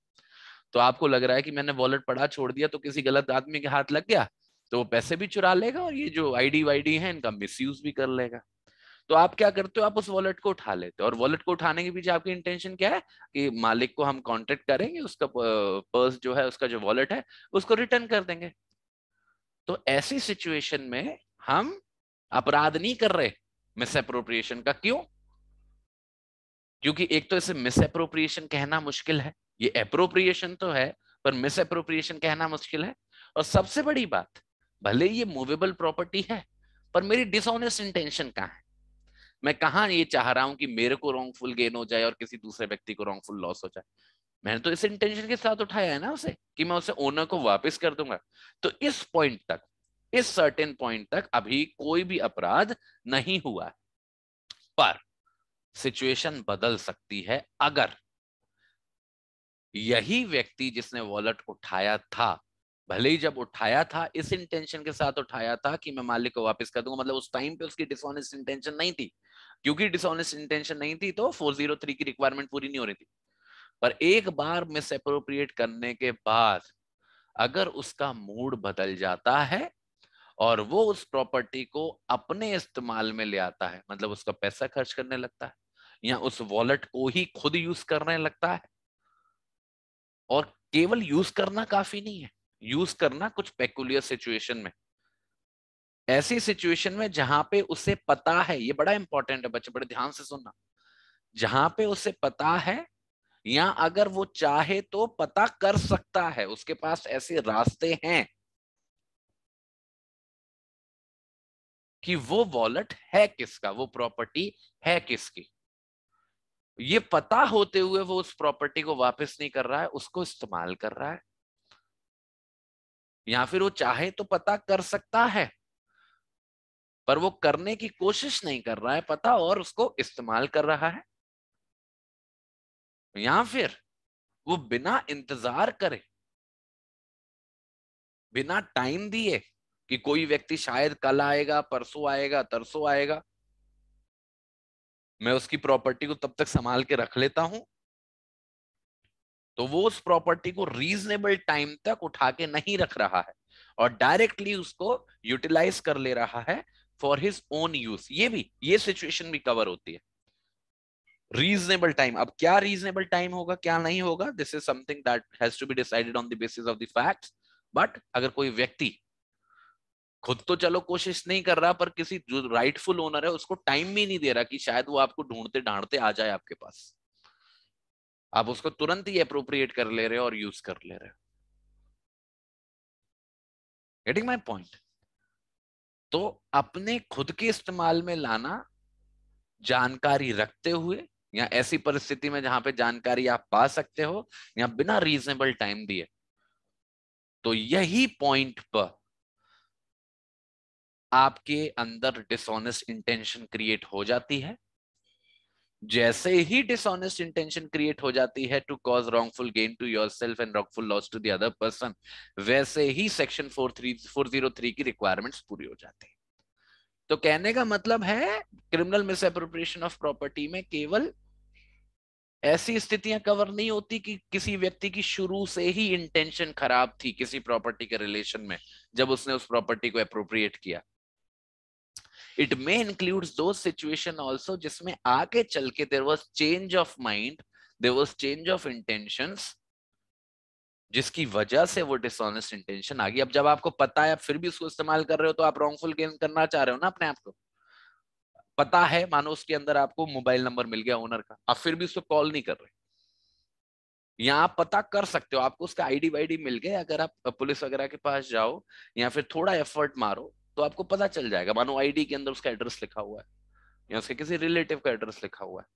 तो आपको लग रहा है कि मैंने वॉलेट पड़ा छोड़ दिया तो किसी गलत आदमी के हाथ लग गया तो वो पैसे भी चुरा लेगा और ये जो आईडी वाईडी है इनका मिस भी कर लेगा तो आप क्या करते हो आप उस वॉलेट को उठा लेते हो और वॉलेट को उठाने के पीछे आपकी इंटेंशन क्या है कि मालिक को हम कॉन्टेक्ट करेंगे उसका पर्स जो है उसका जो वॉलेट है उसको रिटर्न कर देंगे तो ऐसी सिचुएशन में हम अपराध नहीं कर रहे मिस अप्रोप्रिएशन का क्यों क्योंकि एक तो इसे मिस अप्रोप्रिएशन कहना मुश्किल है ये अप्रोप्रिएशन तो है पर मिस अप्रोप्रिएशन कहना मुश्किल है और सबसे बड़ी बात भले ये मूवेबल प्रॉपर्टी है पर मेरी डिसऑनेस्ट इंटेंशन कहा है मैं कहा ये चाह रहा हूं कि मेरे को रॉन्गफुल गेन हो जाए और किसी दूसरे व्यक्ति को रॉन्गफुल लॉस हो जाए मैंने तो इस इंटेंशन के साथ उठाया है ना उसे कि मैं उसे ओनर को वापस कर दूंगा तो इस पॉइंट तक इस सर्टेन पॉइंट तक अभी कोई भी अपराध नहीं हुआ पर सिचुएशन बदल सकती है अगर यही व्यक्ति जिसने वॉलेट उठाया था भले ही जब उठाया था इस इंटेंशन के साथ उठाया था कि मैं मालिक को वापस कर दूंगा मतलब उस टाइम पे उसकी डिसऑनेस्ट इंटेंशन नहीं थी क्योंकि डिसऑनेस्ट इंटेंशन नहीं थी तो 403 की रिक्वायरमेंट पूरी नहीं हो रही थी पर एक बार मिस अप्रोप्रिएट करने के बाद अगर उसका मूड बदल जाता है और वो उस प्रॉपर्टी को अपने इस्तेमाल में ले आता है मतलब उसका पैसा खर्च करने लगता है या उस वॉलेट को ही खुद यूज करने लगता है और केवल यूज करना काफी नहीं है यूज करना कुछ पेकुलियर सिचुएशन में ऐसी सिचुएशन में जहां पे उसे पता है ये बड़ा इंपॉर्टेंट है बच्चे बड़े ध्यान से सुनना जहां पे उसे पता है या अगर वो चाहे तो पता कर सकता है उसके पास ऐसे रास्ते हैं कि वो वॉलेट है किसका वो प्रॉपर्टी है किसकी ये पता होते हुए वो उस प्रॉपर्टी को वापस नहीं कर रहा है उसको इस्तेमाल कर रहा है या फिर वो चाहे तो पता कर सकता है पर वो करने की कोशिश नहीं कर रहा है पता और उसको इस्तेमाल कर रहा है या फिर वो बिना इंतजार करे बिना टाइम दिए कि कोई व्यक्ति शायद कल आएगा परसों आएगा तरसों आएगा मैं उसकी प्रॉपर्टी को तब तक संभाल के रख लेता हूं तो वो उस प्रॉपर्टी को रीजनेबल टाइम तक उठा के नहीं रख रहा है और डायरेक्टली उसको यूटिलाइज कर ले रहा है फॉर हिज ओन यूज ये भी ये सिचुएशन भी कवर होती है रीजनेबल टाइम अब क्या रीजनेबल टाइम होगा क्या नहीं होगा this is something that has to be decided on the basis of the facts but अगर कोई व्यक्ति खुद तो चलो कोशिश नहीं कर रहा पर किसी जो राइटफुल ओनर है उसको टाइम भी नहीं दे रहा कि शायद वो आपको ढूंढते ढांढते आ जाए आपके पास आप उसको तुरंत ही अप्रोप्रिएट कर ले रहे हो और यूज कर ले रहे हो गेटिंग माई पॉइंट तो अपने खुद के इस्तेमाल में लाना जानकारी रखते हुए या ऐसी परिस्थिति में जहां पे जानकारी आप पा सकते हो या बिना रीजनेबल टाइम दिए तो यही पॉइंट पर आपके अंदर डिसऑनेस्ट इंटेंशन क्रिएट हो जाती है जैसे ही डिसऑनेस्ट इंटेंशन क्रिएट हो जाती है to cause wrongful gain to yourself and wrongful loss to the other person वैसे ही section four three four zero three की रिक्वायरमेंट पूरी हो जाती है तो कहने का मतलब है criminal misappropriation of property में केवल ऐसी स्थितियां कवर नहीं होती कि किसी व्यक्ति की शुरू से ही इंटेंशन खराब थी किसी प्रॉपर्टी के रिलेशन में जब उसने उस प्रॉपर्टी को अप्रोप्रिएट किया इट मे इंक्लूड दो सिचुएशन ऑल्सो जिसमें आगे चल के there was change of mind there was change of intention जिसकी वजह से वो डिसऑनेस्ट इंटेंशन आ गई अब जब आपको पता है आप फिर भी उसको इस्तेमाल कर रहे हो तो आप रॉन्गफुल गेन करना चाह रहे हो ना अपने आप को पता है मानो उसके अंदर आपको मोबाइल नंबर मिल गया ओनर का आप फिर भी उसको कॉल नहीं कर रहे यहाँ आप पता कर सकते हो आपको उसका आईडी वाईडी मिल गया अगर आप पुलिस वगैरह के पास जाओ या फिर थोड़ा एफर्ट मारो तो आपको पता चल जाएगा मानो आईडी के अंदर उसका एड्रेस लिखा हुआ है या उसके किसी रिलेटिव का एड्रेस लिखा हुआ है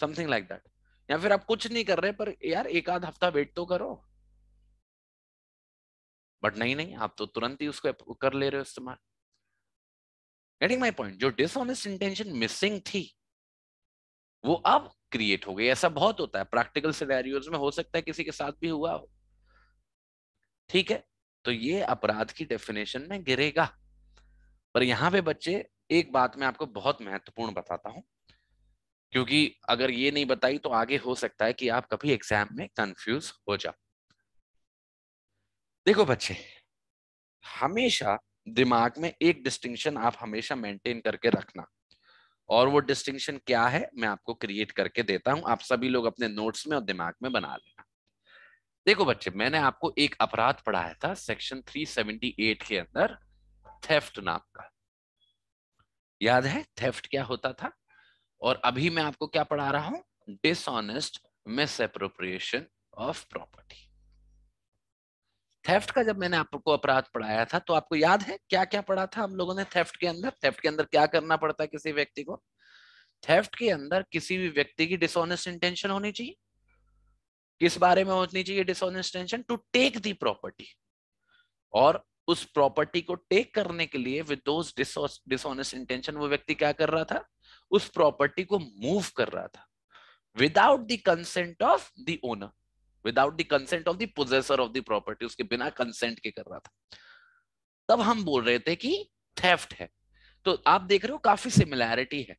समथिंग लाइक दैट या फिर आप कुछ नहीं कर रहे पर यार एक आध हफ्ता वेट तो करो बट नहीं नहीं आप तो तुरंत ही उसको कर ले रहे हो इस्तेमाल गेटिंग माय पॉइंट जो डिसऑनेस्ट इंटेंशन मिसिंग थी वो अब क्रिएट हो गई ऐसा बहुत होता है प्रैक्टिकल सिनेरियोज में हो सकता है किसी के साथ भी हुआ हो ठीक है तो ये अपराध की डेफिनेशन में गिरेगा पर यहां पे बच्चे एक बात मैं आपको बहुत महत्वपूर्ण बताता हूं क्योंकि अगर ये नहीं बताई तो आगे हो सकता है कि आप कभी एग्जाम में कंफ्यूज हो जाओ देखो बच्चे हमेशा दिमाग में एक डिस्टिंक्शन आप हमेशा मेंटेन करके रखना और वो डिस्टिंक्शन क्या है मैं आपको क्रिएट करके देता हूं आप सभी लोग अपने नोट्स में और दिमाग में बना लेना देखो बच्चे मैंने आपको एक अपराध पढ़ाया था सेक्शन 378 के अंदर थेफ्ट नाम का याद है थेफ्ट क्या होता था और अभी मैं आपको क्या पढ़ा रहा हूं dishonest misappropriation of property theft का जब मैंने आपको अपराध पढ़ाया था तो आपको याद है क्या क्या पढ़ा था हम लोगों ने थेफ्ट के अंदर थेफ्ट के अंदर क्या करना पड़ता है किसी व्यक्ति को थेफ्ट के अंदर किसी भी व्यक्ति की डिसऑनेस्ट इंटेंशन होनी चाहिए किस बारे में होनी चाहिए dishonest intention to take the property और उस प्रॉपर्टी को टेक करने के लिए विद डिसऑनेस्ट इंटेंशन वो व्यक्ति क्या कर रहा था उस प्रॉपर्टी को मूव कर रहा था without the consent of the owner without the consent of the possessor of the property उसके बिना कंसेंट के कर रहा था तब हम बोल रहे थे कि थेफ्ट है तो आप देख रहे हो काफी सिमिलैरिटी है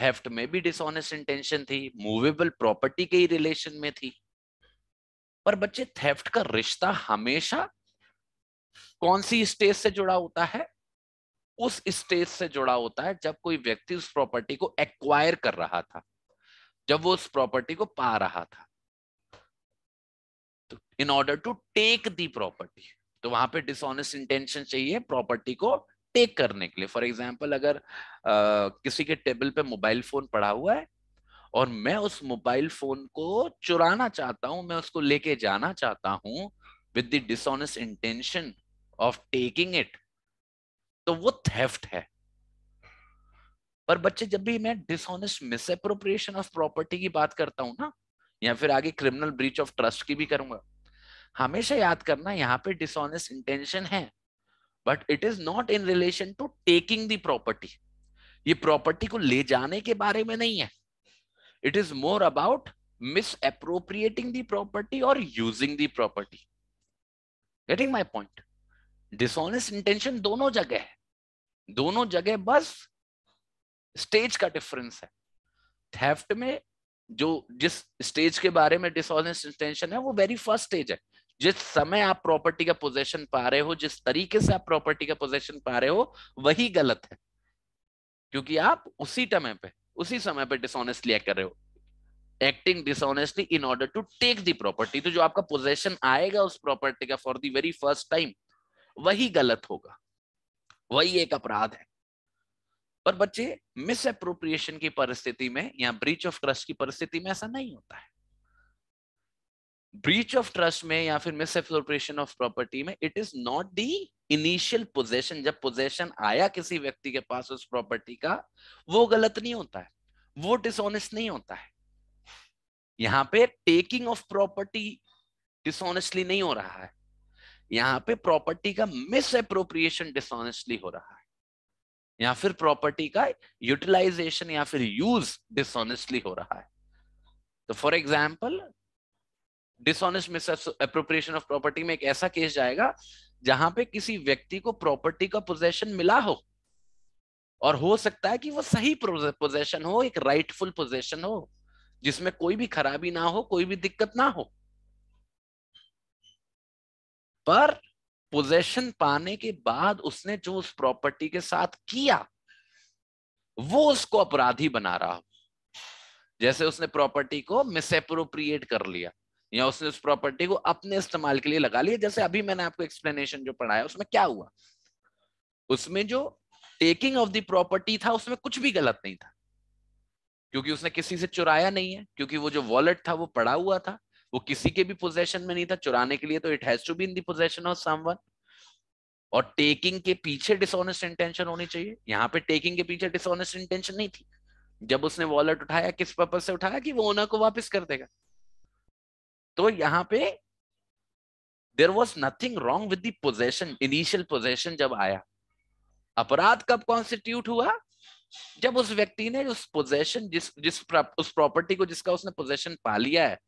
थेफ्ट में भी डिसऑनेस्ट इंटेंशन थी मूवेबल प्रॉपर्टी के ही रिलेशन में थी पर बच्चे थेफ्ट का रिश्ता हमेशा कौन सी स्टेज से जुड़ा होता है उस स्टेज से जुड़ा होता है जब कोई व्यक्ति उस प्रॉपर्टी को एक्वायर कर रहा था जब वो उस प्रॉपर्टी को पा रहा था in order to take the property तो वहां पे डिसऑनेस्ट इंटेंशन चाहिए प्रॉपर्टी को टेक करने के लिए फॉर एग्जाम्पल अगर आ, किसी के टेबल पे मोबाइल फोन पड़ा हुआ है और मैं उस मोबाइल फोन को चुराना चाहता हूं मैं उसको लेके जाना चाहता हूं with the dishonest intention of taking it तो वो थेफ्ट है पर बच्चे जब भी मैं डिसऑनेस्ट मिसअप्रोप्रिएशन ऑफ प्रॉपर्टी की बात करता हूं ना या फिर आगे क्रिमिनल ब्रीच ऑफ ट्रस्ट की भी करूंगा हमेशा याद करना यहाँ पे डिसऑनेस्ट इंटेंशन है but it is not in relation to taking the property ये प्रॉपर्टी को ले जाने के बारे में नहीं है it is more about misappropriating the property और using the property getting my point dishonest intention दोनों जगह है दोनों जगह बस स्टेज का डिफरेंस है थेफ्ट में जो जिस स्टेज के बारे में डिसऑनेस्ट इंटेंशन है वो वेरी फर्स्ट स्टेज है जिस समय आप प्रॉपर्टी का पोजेशन पा रहे हो जिस तरीके से आप प्रॉपर्टी का पोजेशन पा रहे हो वही गलत है क्योंकि आप उसी टाइम पे उसी समय पे डिसऑनेस्टली एक्ट कर रहे हो acting dishonestly in order to take the property तो जो आपका पोजेशन आएगा उस प्रॉपर्टी का for the very first time वही गलत होगा वही एक अपराध है पर बच्चे मिस अप्रोप्रिएशन की परिस्थिति में या ब्रीच ऑफ ट्रस्ट की परिस्थिति में ऐसा नहीं होता है ब्रीच ऑफ ट्रस्ट में या फिर मिस अप्रोप्रिएशन ऑफ प्रॉपर्टी में it is not the initial possession जब पोजेशन आया किसी व्यक्ति के पास उस प्रॉपर्टी का वो गलत नहीं होता है वो डिसऑनेस्ट नहीं होता है यहाँ पे टेकिंग ऑफ प्रॉपर्टी डिसऑनेस्टली नहीं हो रहा है यहां पे प्रॉपर्टी का मिस अप्रोप्रिएशन डिसऑनेस्टली हो रहा है या फिर प्रॉपर्टी का यूटिलाइजेशन या फिर यूज डिसऑनेस्टली हो रहा है तो for example dishonest misappropriation of property में एक ऐसा केस जाएगा जहां पे किसी व्यक्ति को प्रॉपर्टी का पोजेशन मिला हो और हो सकता है कि वो सही पोजेशन हो एक राइटफुल पोजेशन हो जिसमें कोई भी खराबी ना हो कोई भी दिक्कत ना हो पर पोजेशन पाने के बाद उसने जो उस प्रॉपर्टी के साथ किया वो उसको अपराधी बना रहा हो जैसे उसने प्रॉपर्टी को मिसअप्रोप्रिएट कर लिया या उसने उस प्रॉपर्टी को अपने इस्तेमाल के लिए लगा लिया जैसे अभी मैंने आपको एक्सप्लेनेशन जो पढ़ाया उसमें क्या हुआ उसमें जो टेकिंग ऑफ द प्रॉपर्टी था उसमें कुछ भी गलत नहीं था क्योंकि उसने किसी से चुराया नहीं है क्योंकि वो जो वॉलेट था वो पड़ा हुआ था वो किसी के भी पोजेशन में नहीं था चुराने के लिए तो it has to be in the possession of someone और टेकिंग के पीछे डिसऑनेस्ट इंटेंशन होनी चाहिए यहाँ पे टेकिंग के पीछे डिसऑनेस्ट इंटेंशन नहीं थी जब उसने वॉलेट उठाया किस पर्पज से उठाया कि वो ओनर को वापस कर देगा तो यहाँ पे there was nothing wrong with possession initial possession जब आया अपराध कब कॉन्स्टिट्यूट हुआ जब उस व्यक्ति ने उस पोजेशन जिस जिस प्रॉपर्टी को जिसका उसने पोजेशन पा लिया है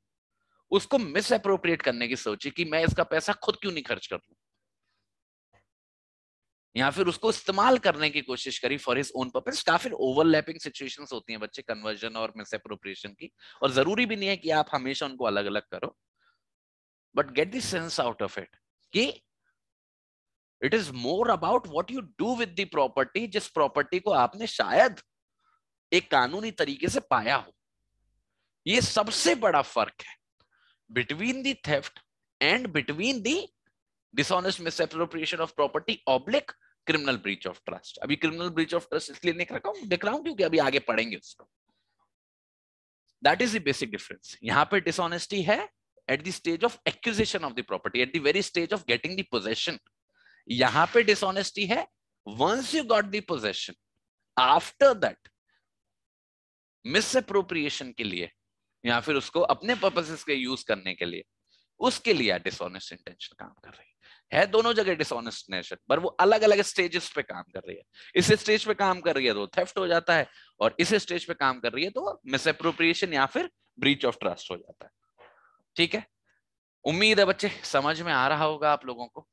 उसको मिस अप्रोप्रिएट करने की सोची कि मैं इसका पैसा खुद क्यों नहीं खर्च कर लू या फिर उसको इस्तेमाल करने की कोशिश करी फॉर हिज ओन पर्पज काफी ओवरलैपिंग सिचुएशंस होती हैं बच्चे कन्वर्जन और मिस अप्रोप्रिएशन की और जरूरी भी नहीं है कि आप हमेशा उनको अलग अलग करो but get this sense out of it कि it is more about what you do with the property जिस प्रॉपर्टी को आपने शायद एक कानूनी तरीके से पाया हो ये सबसे बड़ा फर्क है between the theft and between the dishonest misappropriation of property oblique criminal breach of trust अभी criminal breach of trust इसलिए नहीं रखा हूँ दिख रहा हूँ क्योंकि अभी आगे पढ़ेंगे उसको that is the basic difference यहाँ पे dishonesty है at the stage of acquisition of the property at the very stage of getting the possession यहाँ पे dishonesty है once you got the possession after that misappropriation के लिए या फिर उसको अपने पर्पसेस के यूज करने के लिए उसके लिए डिसऑनेस्ट इंटेंशन काम कर रही है है दोनों जगह डिसऑनेस्ट नेशन पर वो अलग अलग स्टेजेस पे काम कर रही है इस स्टेज पे काम कर रही है तो थेफ्ट हो जाता है और इस स्टेज पे काम कर रही है तो मिसअप्रोप्रिएशन या फिर ब्रीच ऑफ ट्रस्ट हो जाता है ठीक है उम्मीद है बच्चे समझ में आ रहा होगा आप लोगों को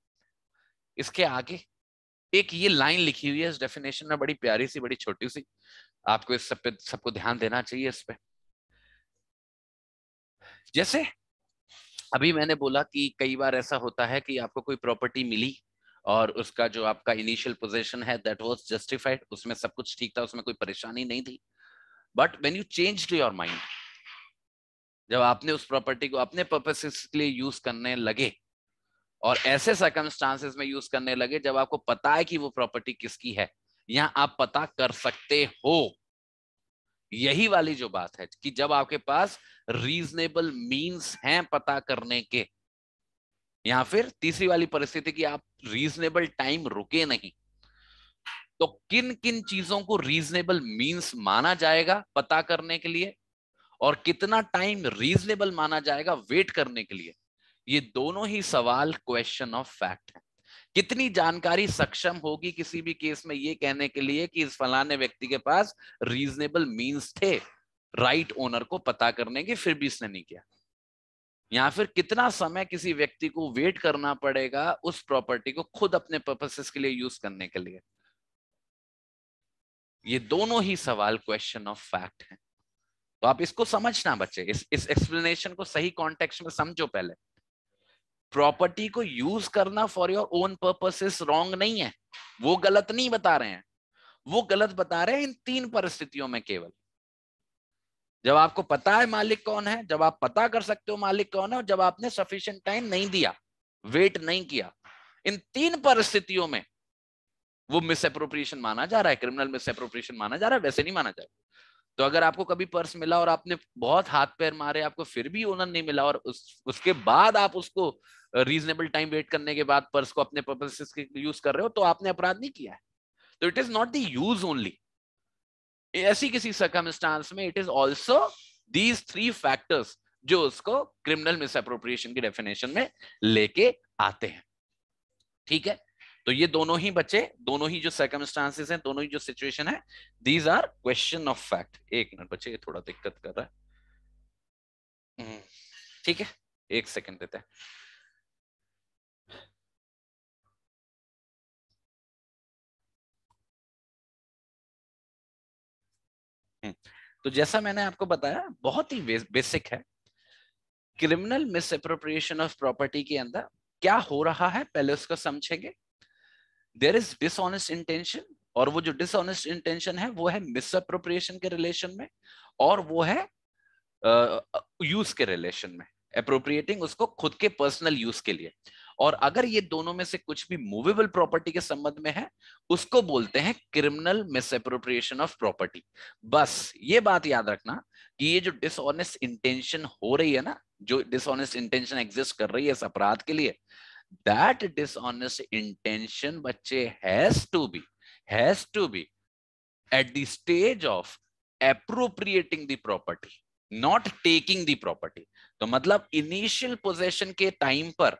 इसके आगे एक ये लाइन लिखी हुई है इस डेफिनेशन में बड़ी प्यारी सी बड़ी छोटी सी आपको इस सब पे सबको ध्यान देना चाहिए इस पर जैसे अभी मैंने बोला कि कई बार ऐसा होता है कि आपको कोई प्रॉपर्टी मिली और उसका जो आपका इनिशियल पोजीशन है दैट वाज जस्टिफाइड उसमें सब कुछ ठीक था उसमें कोई परेशानी नहीं थी but when you change your mind जब आपने उस प्रॉपर्टी को अपने पर्पसेस के लिए यूज करने लगे और ऐसे सर्कमस्टांसेस में यूज करने लगे जब आपको पता है कि वो प्रॉपर्टी किसकी है या आप पता कर सकते हो यही वाली जो बात है कि जब आपके पास रीजनेबल मींस हैं पता करने के या फिर तीसरी वाली परिस्थिति कि आप रीजनेबल टाइम रुके नहीं तो किन किन चीजों को रीजनेबल मींस माना जाएगा पता करने के लिए और कितना टाइम रीजनेबल माना जाएगा वेट करने के लिए ये दोनों ही सवाल क्वेश्चन ऑफ फैक्ट है कितनी जानकारी सक्षम होगी किसी भी केस में ये कहने के लिए कि इस फलाने व्यक्ति के पास रीजनेबल मीन्स थे राइट ओनर को पता करने की फिर भी इसने नहीं किया या फिर कितना समय किसी व्यक्ति को वेट करना पड़ेगा उस प्रॉपर्टी को खुद अपने पर्पसेस के लिए यूज करने के लिए ये दोनों ही सवाल क्वेश्चन ऑफ फैक्ट है तो आप इसको समझना बच्चे इस इस एक्सप्लेनेशन को सही कॉन्टेक्स्ट में समझो पहले प्रॉपर्टी को यूज करना for your own purposes wrong नहीं है वो गलत नहीं बता रहे हैं वो गलत बता रहे हैं इन तीन परिस्थितियों में केवल जब आपको पता है मालिक कौन है जब आप पता कर सकते हो मालिक कौन है और जब आपने सफिशियंट टाइम नहीं दिया वेट नहीं किया इन तीन परिस्थितियों में वो मिसअप्रोप्रिएशन माना जा रहा है क्रिमिनल मिसअप्रोप्रिएशन माना जा रहा है वैसे नहीं माना जा रहा तो अगर आपको कभी पर्स मिला और आपने बहुत हाथ पैर मारे आपको फिर भी ओनर नहीं मिला और उस, उसके बाद आप उसको रीजनेबल टाइम वेट करने के बाद पर्स को अपने पर्पसेस के यूज कर रहे हो तो आपने अपराध नहीं किया है तो it is not the use only ऐसी किसी सर्कमस्टांस में it is also these three factors जो उसको क्रिमिनल मिस अप्रोप्रिएशन की डेफिनेशन में लेके आते हैं ठीक है तो ये दोनों ही बच्चे दोनों ही जो सर्कमस्टांसेस हैं दोनों ही जो सिचुएशन है these are question of fact एक मिनट बच्चे ये थोड़ा दिक्कत कर रहा है हम्म, ठीक है एक सेकंड देते हैं हम्म। तो जैसा मैंने आपको बताया बहुत ही बेसिक है क्रिमिनल मिसअप्रोप्रिएशन ऑफ प्रॉपर्टी के अंदर क्या हो रहा है पहले उसको समझेंगे देर इज डिसऑनेस्ट इंटेंशन और वो जो डिसऑनेस्ट इंटेंशन है वो है मिसअप्रोप्रिएशन के रिलेशन में और वो है यूज uh, के रिलेशन में अप्रोप्रिएटिंग उसको खुद के पर्सनल यूज के लिए और अगर ये दोनों में से कुछ भी मूवेबल प्रॉपर्टी के संबंध में है उसको बोलते हैं क्रिमिनल मिसअप्रोप्रिएशन ऑफ प्रॉपर्टी बस ये बात याद रखना कि ये जो डिसऑनेस्ट इंटेंशन हो रही है ना जो डिसऑनेस्ट इंटेंशन एग्जिस्ट कर रही है इस अपराध के लिए दैट डिसऑनेस्ट इंटेंशन बच्चे has to be has to be at the stage of appropriating the property not taking the property तो मतलब इनिशियल पोजेशन के टाइम पर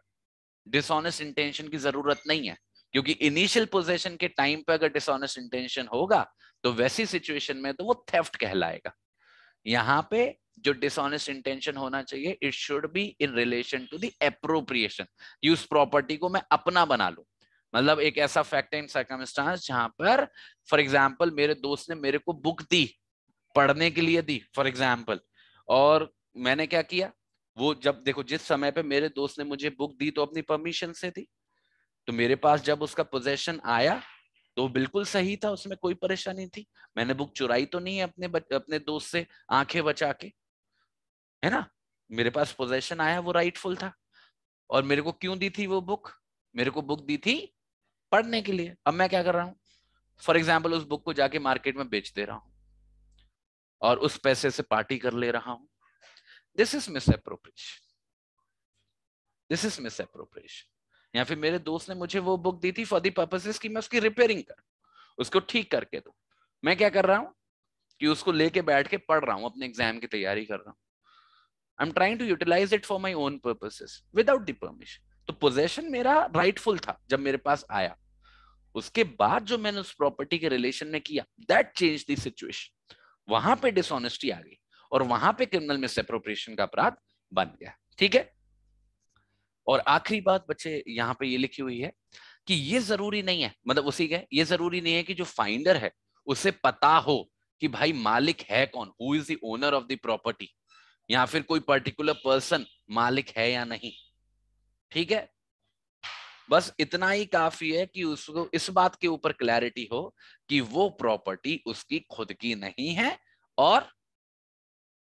डिसऑनेस्ट इंटेंशन की जरूरत नहीं है क्योंकि इनिशियल पोजेशन के टाइम पे अगर डिसऑनेस्ट इंटेंशन होगा तो वैसी सिचुएशन में तो वो थेफ्ट कहलाएगा यहाँ पे जो डिसऑनेस्ट इंटेंशन होना चाहिए it should be in relation to the appropriation उस प्रॉपर्टी को मैं अपना बना लू मतलब एक ऐसा फैक्ट एंड सर्कमस्टांस जहां पर फॉर एग्जाम्पल मेरे दोस्त ने मेरे को बुक दी पढ़ने के लिए दी फॉर एग्जाम्पल और मैंने क्या किया वो जब देखो जिस समय पे मेरे दोस्त ने मुझे बुक दी तो अपनी परमिशन से थी तो मेरे पास जब उसका पोजेशन आया तो बिल्कुल सही था उसमें कोई परेशानी थी मैंने बुक चुराई तो नहीं है अपने बच, अपने दोस्त से आंखें बचा के है ना मेरे पास पोजेशन आया वो राइटफुल था और मेरे को क्यों दी थी वो बुक मेरे को बुक दी थी पढ़ने के लिए अब मैं क्या कर रहा हूँ फॉर एग्जाम्पल उस बुक को जाके मार्केट में बेच दे रहा हूँ और उस पैसे से पार्टी कर ले रहा हूँ this is misappropriation this is misappropriation या फिर मेरे दोस्त ने मुझे वो बुक दी थी फॉर दी पर्पसेस की मैं उसकी रिपेयरिंग कर उसको ठीक करके दू मैं क्या कर रहा हूं कि उसको लेके बैठ के पढ़ रहा हूं अपने एग्जाम की तैयारी कर रहा हूं I am trying to utilise it for my own purposes without the permission तो पोजेशन मेरा राइटफुल था जब मेरे पास आया उसके बाद जो मैंने उस प्रॉपर्टी के रिलेशन में किया दैट चेंज दी सिचुएशन वहां पे डिसऑनेस्टी आ गई और वहां पे क्रिमिनल मिस एप्रोप्रिएशन का अपराध बन गया ठीक है और आखिरी बात बच्चे यहां पे ये लिखी हुई है कि ये जरूरी नहीं है मतलब उसी के ये जरूरी नहीं है कि जो फाइंडर है उसे पता हो कि भाई मालिक है कौन who is the owner of the property या फिर कोई पर्टिकुलर पर्सन मालिक है या नहीं ठीक है बस इतना ही काफी है कि उसको इस बात के ऊपर क्लैरिटी हो कि वो प्रॉपर्टी उसकी खुद की नहीं है और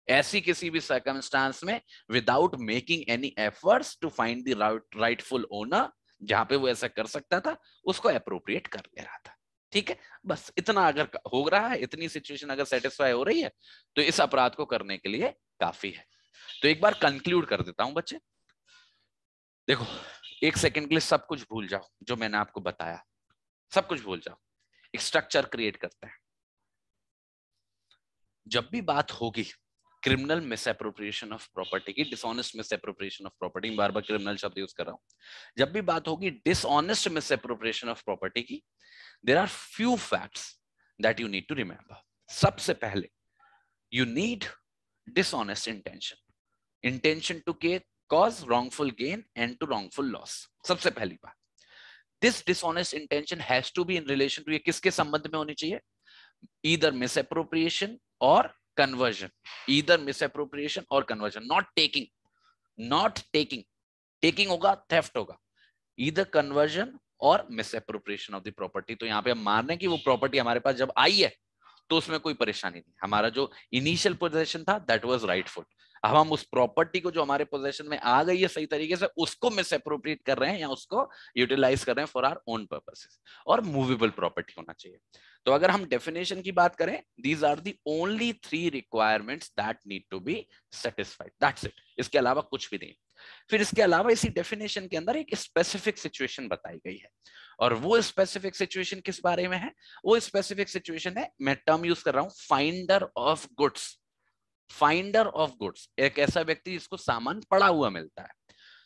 ऐसी किसी भी सर्कमस्टांस में without making any efforts to find the right rightful owner जहां पे वो ऐसा कर सकता था उसको अप्रोप्रिएट कर ले रहा था ठीक है बस इतना अगर हो रहा है इतनी सिचुएशन अगर सेटिस्फाई हो रही है तो इस अपराध को करने के लिए काफी है तो एक बार कंक्लूड कर देता हूं बच्चे देखो एक सेकंड के लिए सब कुछ भूल जाओ जो मैंने आपको बताया सब कुछ भूल जाओ एक स्ट्रक्चर क्रिएट करते हैं जब भी बात होगी criminal misappropriation of property की dishonest misappropriation of property बार बार क्रिमिनल शब्द यूज कर रहा हूं जब भी बात होगी dishonest misappropriation of property की there are few facts that you need to remember सबसे पहले you need dishonest intention intention to के cause wrongful gain and to wrongful loss सबसे पहली बात this dishonest intention has to be in relation to ये किसके संबंध में होनी चाहिए either misappropriation or conversion either misappropriation or conversion not taking not taking taking hoga theft hoga either conversion or misappropriation of the property to yahan pe hum मान rahe हैं कि वो property hamare paas jab aayi hai to usme koi pareshani nahi hamara jo initial possession tha that was rightful अब हम उस property को जो हमारे पोजेशन में आ गई है सही तरीके से उसको मिस अप्रोप्रिएट कर रहे हैं या उसको यूटिलाइज कर रहे हैं फॉर आर ओन पर्पसेस और मूवेबल प्रॉपर्टी होना चाहिए तो अगर हम डेफिनेशन की बात करें these are the only three requirements that need to be satisfied that's it इसके अलावा कुछ भी नहीं फिर इसके अलावा इसी डेफिनेशन के अंदर एक स्पेसिफिक सिचुएशन बताई गई है और वो स्पेसिफिक सिचुएशन किस बारे में है वो स्पेसिफिक सिचुएशन है मैं टर्म यूज कर रहा हूं finder of goods finder of goods एक ऐसा व्यक्ति जिसको सामान पड़ा हुआ मिलता है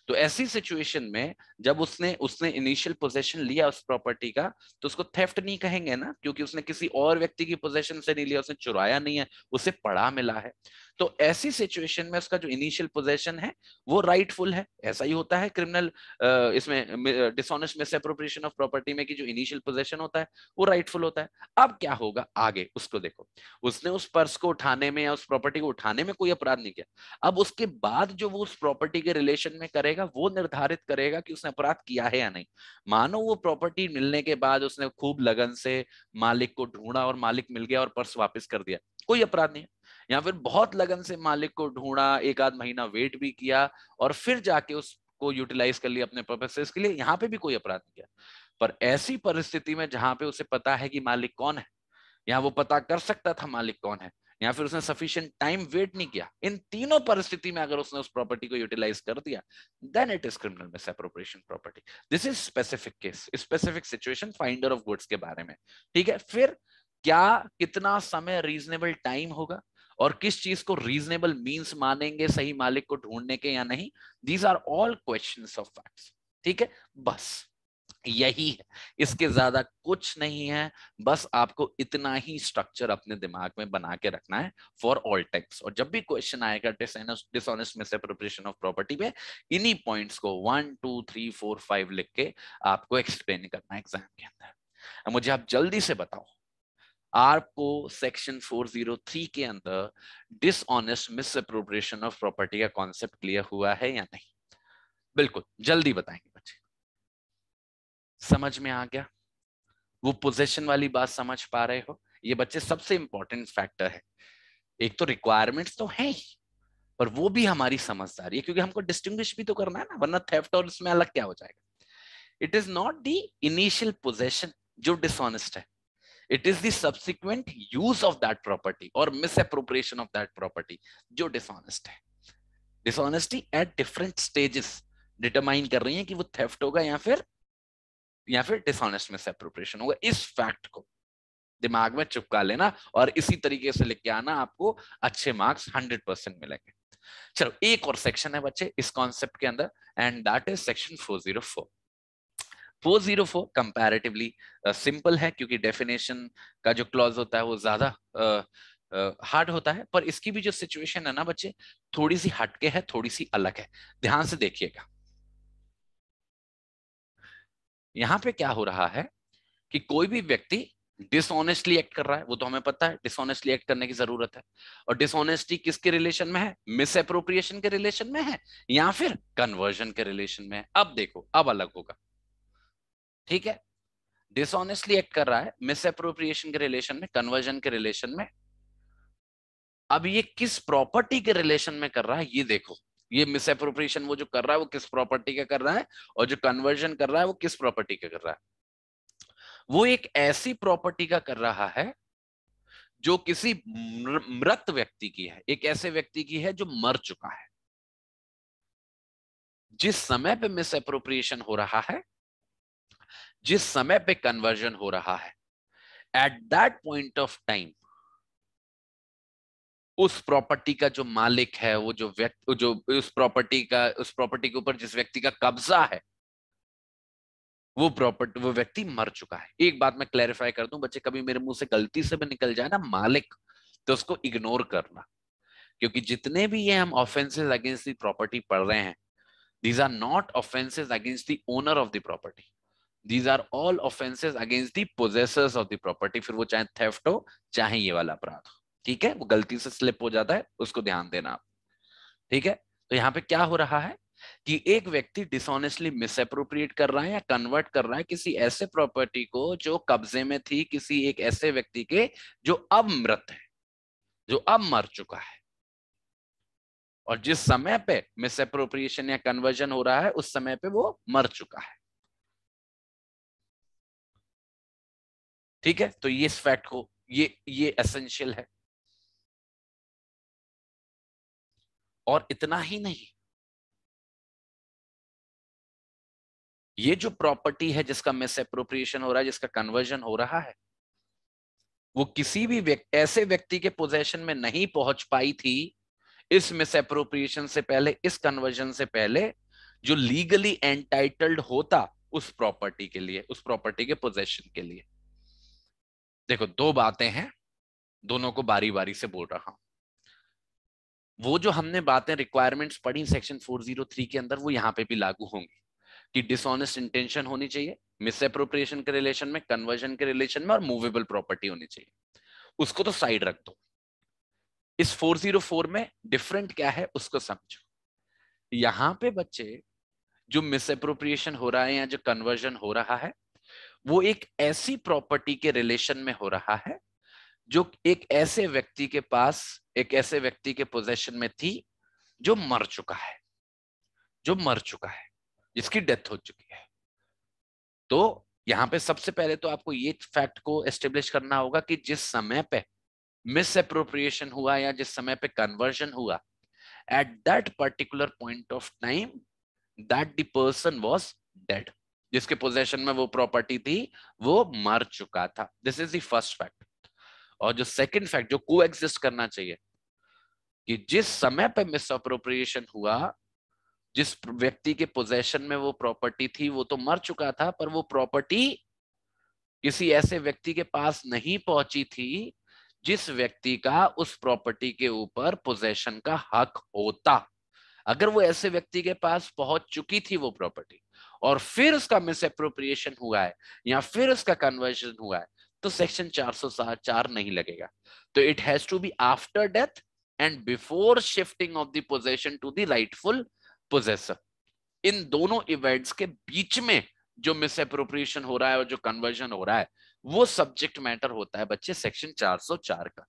तो ऐसी सिचुएशन में जब उसने उसने इनिशियल पोजेशन लिया उस प्रॉपर्टी का तो उसको थेफ्ट नहीं कहेंगे ना क्योंकि उसने किसी और व्यक्ति की पोजेशन से नहीं लिया उसने चुराया नहीं है उसे पड़ा मिला है तो ऐसी सिचुएशन में उसका जो इनिशियल पोजेशन है वो राइटफुल है ऐसा ही होता है क्रिमिनल इसमें dishonest misappropriation of property में कि जो इनिशियल पोजेशन होता है वो राइटफुल होता है अब क्या होगा आगे उसको देखो उसने उस पर्स को उठाने में या उस प्रॉपर्टी को उठाने में कोई अपराध नहीं किया अब उसके बाद जो वो उस प्रॉपर्टी के रिलेशन में करेगा वो निर्धारित करेगा कि उसने अपराध किया है या नहीं मानो वो प्रॉपर्टी मिलने के बाद उसने खूब लगन से मालिक को ढूंढा और मालिक मिल गया और पर्स वापिस कर दिया कोई अपराध नहीं है या फिर बहुत लगन से मालिक को ढूंढा एक आध महीना वेट भी किया और फिर जाके उसको यूटिलाइज कर लिया अपने पर्पसेस के लिए यहाँ पे भी कोई अपराध नहीं किया पर ऐसी परिस्थिति में जहां पे उसे पता है कि मालिक कौन है या वो पता कर सकता था मालिक कौन है या फिर उसने सफिशियंट टाइम वेट नहीं किया इन तीनों परिस्थिति में अगर उसने उस प्रॉपर्टी को यूटिलाइज कर दिया then it is criminal mis property this is specific case specific situation finder of goods के बारे में ठीक है फिर क्या कितना समय रीजनेबल टाइम होगा और किस चीज को रीजनेबल मींस मानेंगे सही मालिक को ढूंढने के या नहीं these are all question of facts ठीक है बस यही है इसके ज्यादा कुछ नहीं है बस आपको इतना ही स्ट्रक्चर अपने दिमाग में बना के रखना है फॉर ऑल टेक्स और जब भी क्वेश्चन आएगा डिसऑनेस्ट में से प्रिपरेशन ऑफ प्रॉपर्टी पे इन्हीं पॉइंट्स को one two three four five लिख के आपको एक्सप्लेन करना है एग्जाम के अंदर मुझे आप जल्दी से बताओ आपको सेक्शन 403 के अंदर डिसऑनेस्ट अप्रोप्रिएशन ऑफ प्रॉपर्टी का कॉन्सेप्ट क्लियर हुआ है या नहीं बिल्कुल जल्दी बताएंगे बच्चे समझ में आ गया वो पोजेशन वाली बात समझ पा रहे हो ये बच्चे सबसे इंपॉर्टेंट फैक्टर है एक तो रिक्वायरमेंट्स तो है ही पर वो भी हमारी समझदारी है क्योंकि हमको डिस्टिंग्विश भी तो करना है ना वरना थेफ्ट और इसमें अलग क्या हो जाएगा it is not the initial possession जो डिसऑनेस्ट है it is the subsequent use of that property और misappropriation of that property जो डिसऑनेस्ट है dishonesty at different stages determine कर रही है कि वो थेफ्ट होगा या फिर या फिर डिसऑनेस्ट मिस अप्रोप्रिएशन होगा इस फैक्ट को दिमाग में चुपका लेना और इसी तरीके से लिख के आना आपको अच्छे मार्क्स हंड्रेड परसेंट मिलेंगे चलो एक और सेक्शन है बच्चे इस कॉन्सेप्ट के अंदर and that is section four zero four 404 comparatively simple है क्योंकि डेफिनेशन का जो क्लॉज होता है वो ज्यादा हार्ड uh, uh होता है पर इसकी भी जो सिचुएशन है ना बच्चे थोड़ी सी हटके है थोड़ी सी अलग है ध्यान से देखिएगा यहाँ पे क्या हो रहा है कि कोई भी व्यक्ति डिसऑनेस्टली एक्ट कर रहा है वो तो हमें पता है डिसऑनेस्टली एक्ट करने की जरूरत है और डिसऑनेस्टी किसके रिलेशन में है मिस अप्रोप्रिएशन के रिलेशन में है या फिर कन्वर्जन के रिलेशन में है अब देखो अब अलग होगा ठीक है डिसऑनेस्टली एक्ट कर रहा है मिसअप्रोप्रिएशन के रिलेशन में कन्वर्जन के रिलेशन में अब ये किस प्रॉपर्टी के रिलेशन में कर रहा है ये देखो ये मिसअप्रोप्रिएशन वो जो कर रहा है वो किस प्रॉपर्टी का कर रहा है और जो कन्वर्जन कर रहा है वो किस प्रॉपर्टी का कर रहा है वो एक ऐसी प्रॉपर्टी का कर रहा है जो किसी मृत व्यक्ति की है एक ऐसे व्यक्ति की है जो मर चुका है जिस समय पे मिसअप्रोप्रिएशन हो रहा है जिस समय पे कन्वर्जन हो रहा है at that point of time उस प्रॉपर्टी का जो मालिक है वो जो व्यक्ति जो उस प्रॉपर्टी का उस प्रॉपर्टी के ऊपर जिस व्यक्ति का कब्जा है वो प्रॉपर्टी वो व्यक्ति मर चुका है एक बात मैं क्लैरिफाई कर दूं बच्चे कभी मेरे मुंह से गलती से भी निकल जाए ना मालिक तो उसको इग्नोर करना क्योंकि जितने भी ये हम ऑफेंसेज अगेंस्ट दी प्रॉपर्टी पढ़ रहे हैं these are not offences against the owner of the property these are all offences against the possessors of the property फिर वो चाहे थेफ्ट हो चाहे ये वाला अपराध हो ठीक है वो गलती से स्लिप हो जाता है उसको ध्यान देना आप ठीक है तो यहाँ पे क्या हो रहा है कि एक व्यक्ति डिसऑनेस्टली मिसअप्रोप्रिएट कर रहा है या कन्वर्ट कर रहा है किसी ऐसे प्रॉपर्टी को जो कब्जे में थी किसी एक ऐसे व्यक्ति के जो अब मृत है जो अब मर चुका है और जिस समय पे मिसअप्रोप्रिएशन या कन्वर्जन हो रहा है उस समय पे वो मर चुका है ठीक है तो ये इस फैक्ट को ये ये एसेंशियल है और इतना ही नहीं ये जो प्रॉपर्टी है जिसका मिस अप्रोप्रिएशन हो रहा है जिसका कन्वर्जन हो रहा है वो किसी भी व्यक, ऐसे व्यक्ति के पोजेशन में नहीं पहुंच पाई थी इस मिस अप्रोप्रिएशन से पहले इस कन्वर्जन से पहले जो लीगली एंटाइटल्ड होता उस प्रॉपर्टी के लिए उस प्रॉपर्टी के पोजेशन के लिए देखो दो बातें हैं दोनों को बारी बारी से बोल रहा हूं वो जो हमने बातें रिक्वायरमेंट्स पढ़ी सेक्शन 403 के अंदर वो यहाँ पे भी लागू होंगी कि डिसऑनेस्ट इंटेंशन होनी चाहिए मिस अप्रोप्रिएशन के रिलेशन में कन्वर्जन के रिलेशन में और मूवेबल प्रॉपर्टी होनी चाहिए उसको तो साइड रख दो इस 404 में डिफरेंट क्या है उसको समझो यहाँ पे बच्चे जो मिस अप्रोप्रिएशन हो रहा है या जो कन्वर्जन हो रहा है वो एक ऐसी प्रॉपर्टी के रिलेशन में हो रहा है जो एक ऐसे व्यक्ति के पास एक ऐसे व्यक्ति के पोजेशन में थी जो मर चुका है जो मर चुका है जिसकी डेथ हो चुकी है तो यहां पे सबसे पहले तो आपको ये फैक्ट को एस्टेब्लिश करना होगा कि जिस समय पे मिस अप्रोप्रिएशन हुआ या जिस समय पे कन्वर्जन हुआ at that particular point of time that person was dead जिसके पोजेशन में वो प्रॉपर्टी थी वो मर चुका था दिस इज फर्स्ट फैक्ट और जो सेकंड फैक्ट जो को एग्जिस्ट करना चाहिए कि जिस समय पे मिस अप्रोप्रिएशन हुआ जिस व्यक्ति के पोजेशन में वो प्रॉपर्टी थी वो तो मर चुका था पर वो प्रॉपर्टी किसी ऐसे व्यक्ति के पास नहीं पहुंची थी जिस व्यक्ति का उस प्रॉपर्टी के ऊपर पोजेशन का हक होता अगर वो ऐसे व्यक्ति के पास पहुंच चुकी थी वो प्रॉपर्टी और फिर उसका मिस अप्रोप्रिएशन हुआ है या फिर उसका कन्वर्जन हुआ है तो सेक्शन चार सात चार नहीं लगेगा तो it has to be after death and before shifting of the possession to the rightful possessor in दोनों इवेंट्स के बीच में जो मिस अप्रोप्रिएशन हो रहा है और जो कन्वर्जन हो रहा है वो सब्जेक्ट मैटर होता है बच्चे सेक्शन 404 का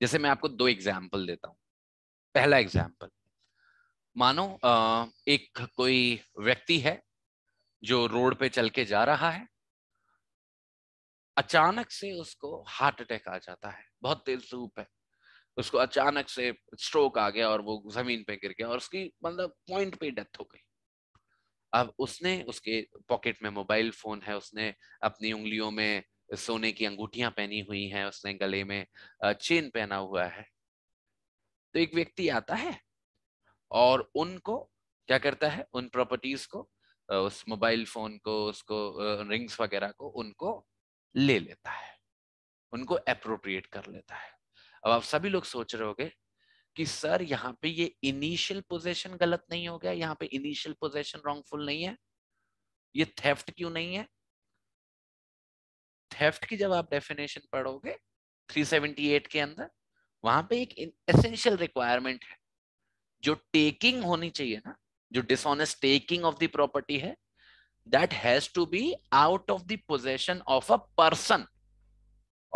जैसे मैं आपको दो एग्जाम्पल देता हूं पहला एग्जाम्पल मानो एक कोई व्यक्ति है जो रोड पे चल के जा रहा है अचानक से उसको हार्ट अटैक आ जाता है बहुत तेज धूप है उसको अचानक से स्ट्रोक आ गया और वो जमीन पे गिर गया और उसकी मतलब पॉइंट पे डेथ हो गई अब उसने उसके पॉकेट में मोबाइल फोन है उसने अपनी उंगलियों में सोने की अंगूठियां पहनी हुई हैं उसने गले में चेन पहना हुआ है तो एक व्यक्ति आता है और उनको क्या करता है उन प्रॉपर्टीज को उस मोबाइल फोन को उसको रिंग्स वगैरह को उनको ले लेता है उनको अप्रोप्रिएट कर लेता है अब आप सभी लोग सोच रहे होंगे कि सर यहाँ पे ये इनिशियल पोजीशन गलत नहीं हो गया यहाँ पे इनिशियल पोजेशन रॉन्गफुल नहीं है ये थेफ्ट क्यों नहीं है थेफ्ट की जब आप डेफिनेशन पढ़ोगे 378 के अंदर वहां पे एक एसेंशियल रिक्वायरमेंट है जो टेकिंग होनी चाहिए ना जो dishonest taking of the property है that has to be out of the possession of a person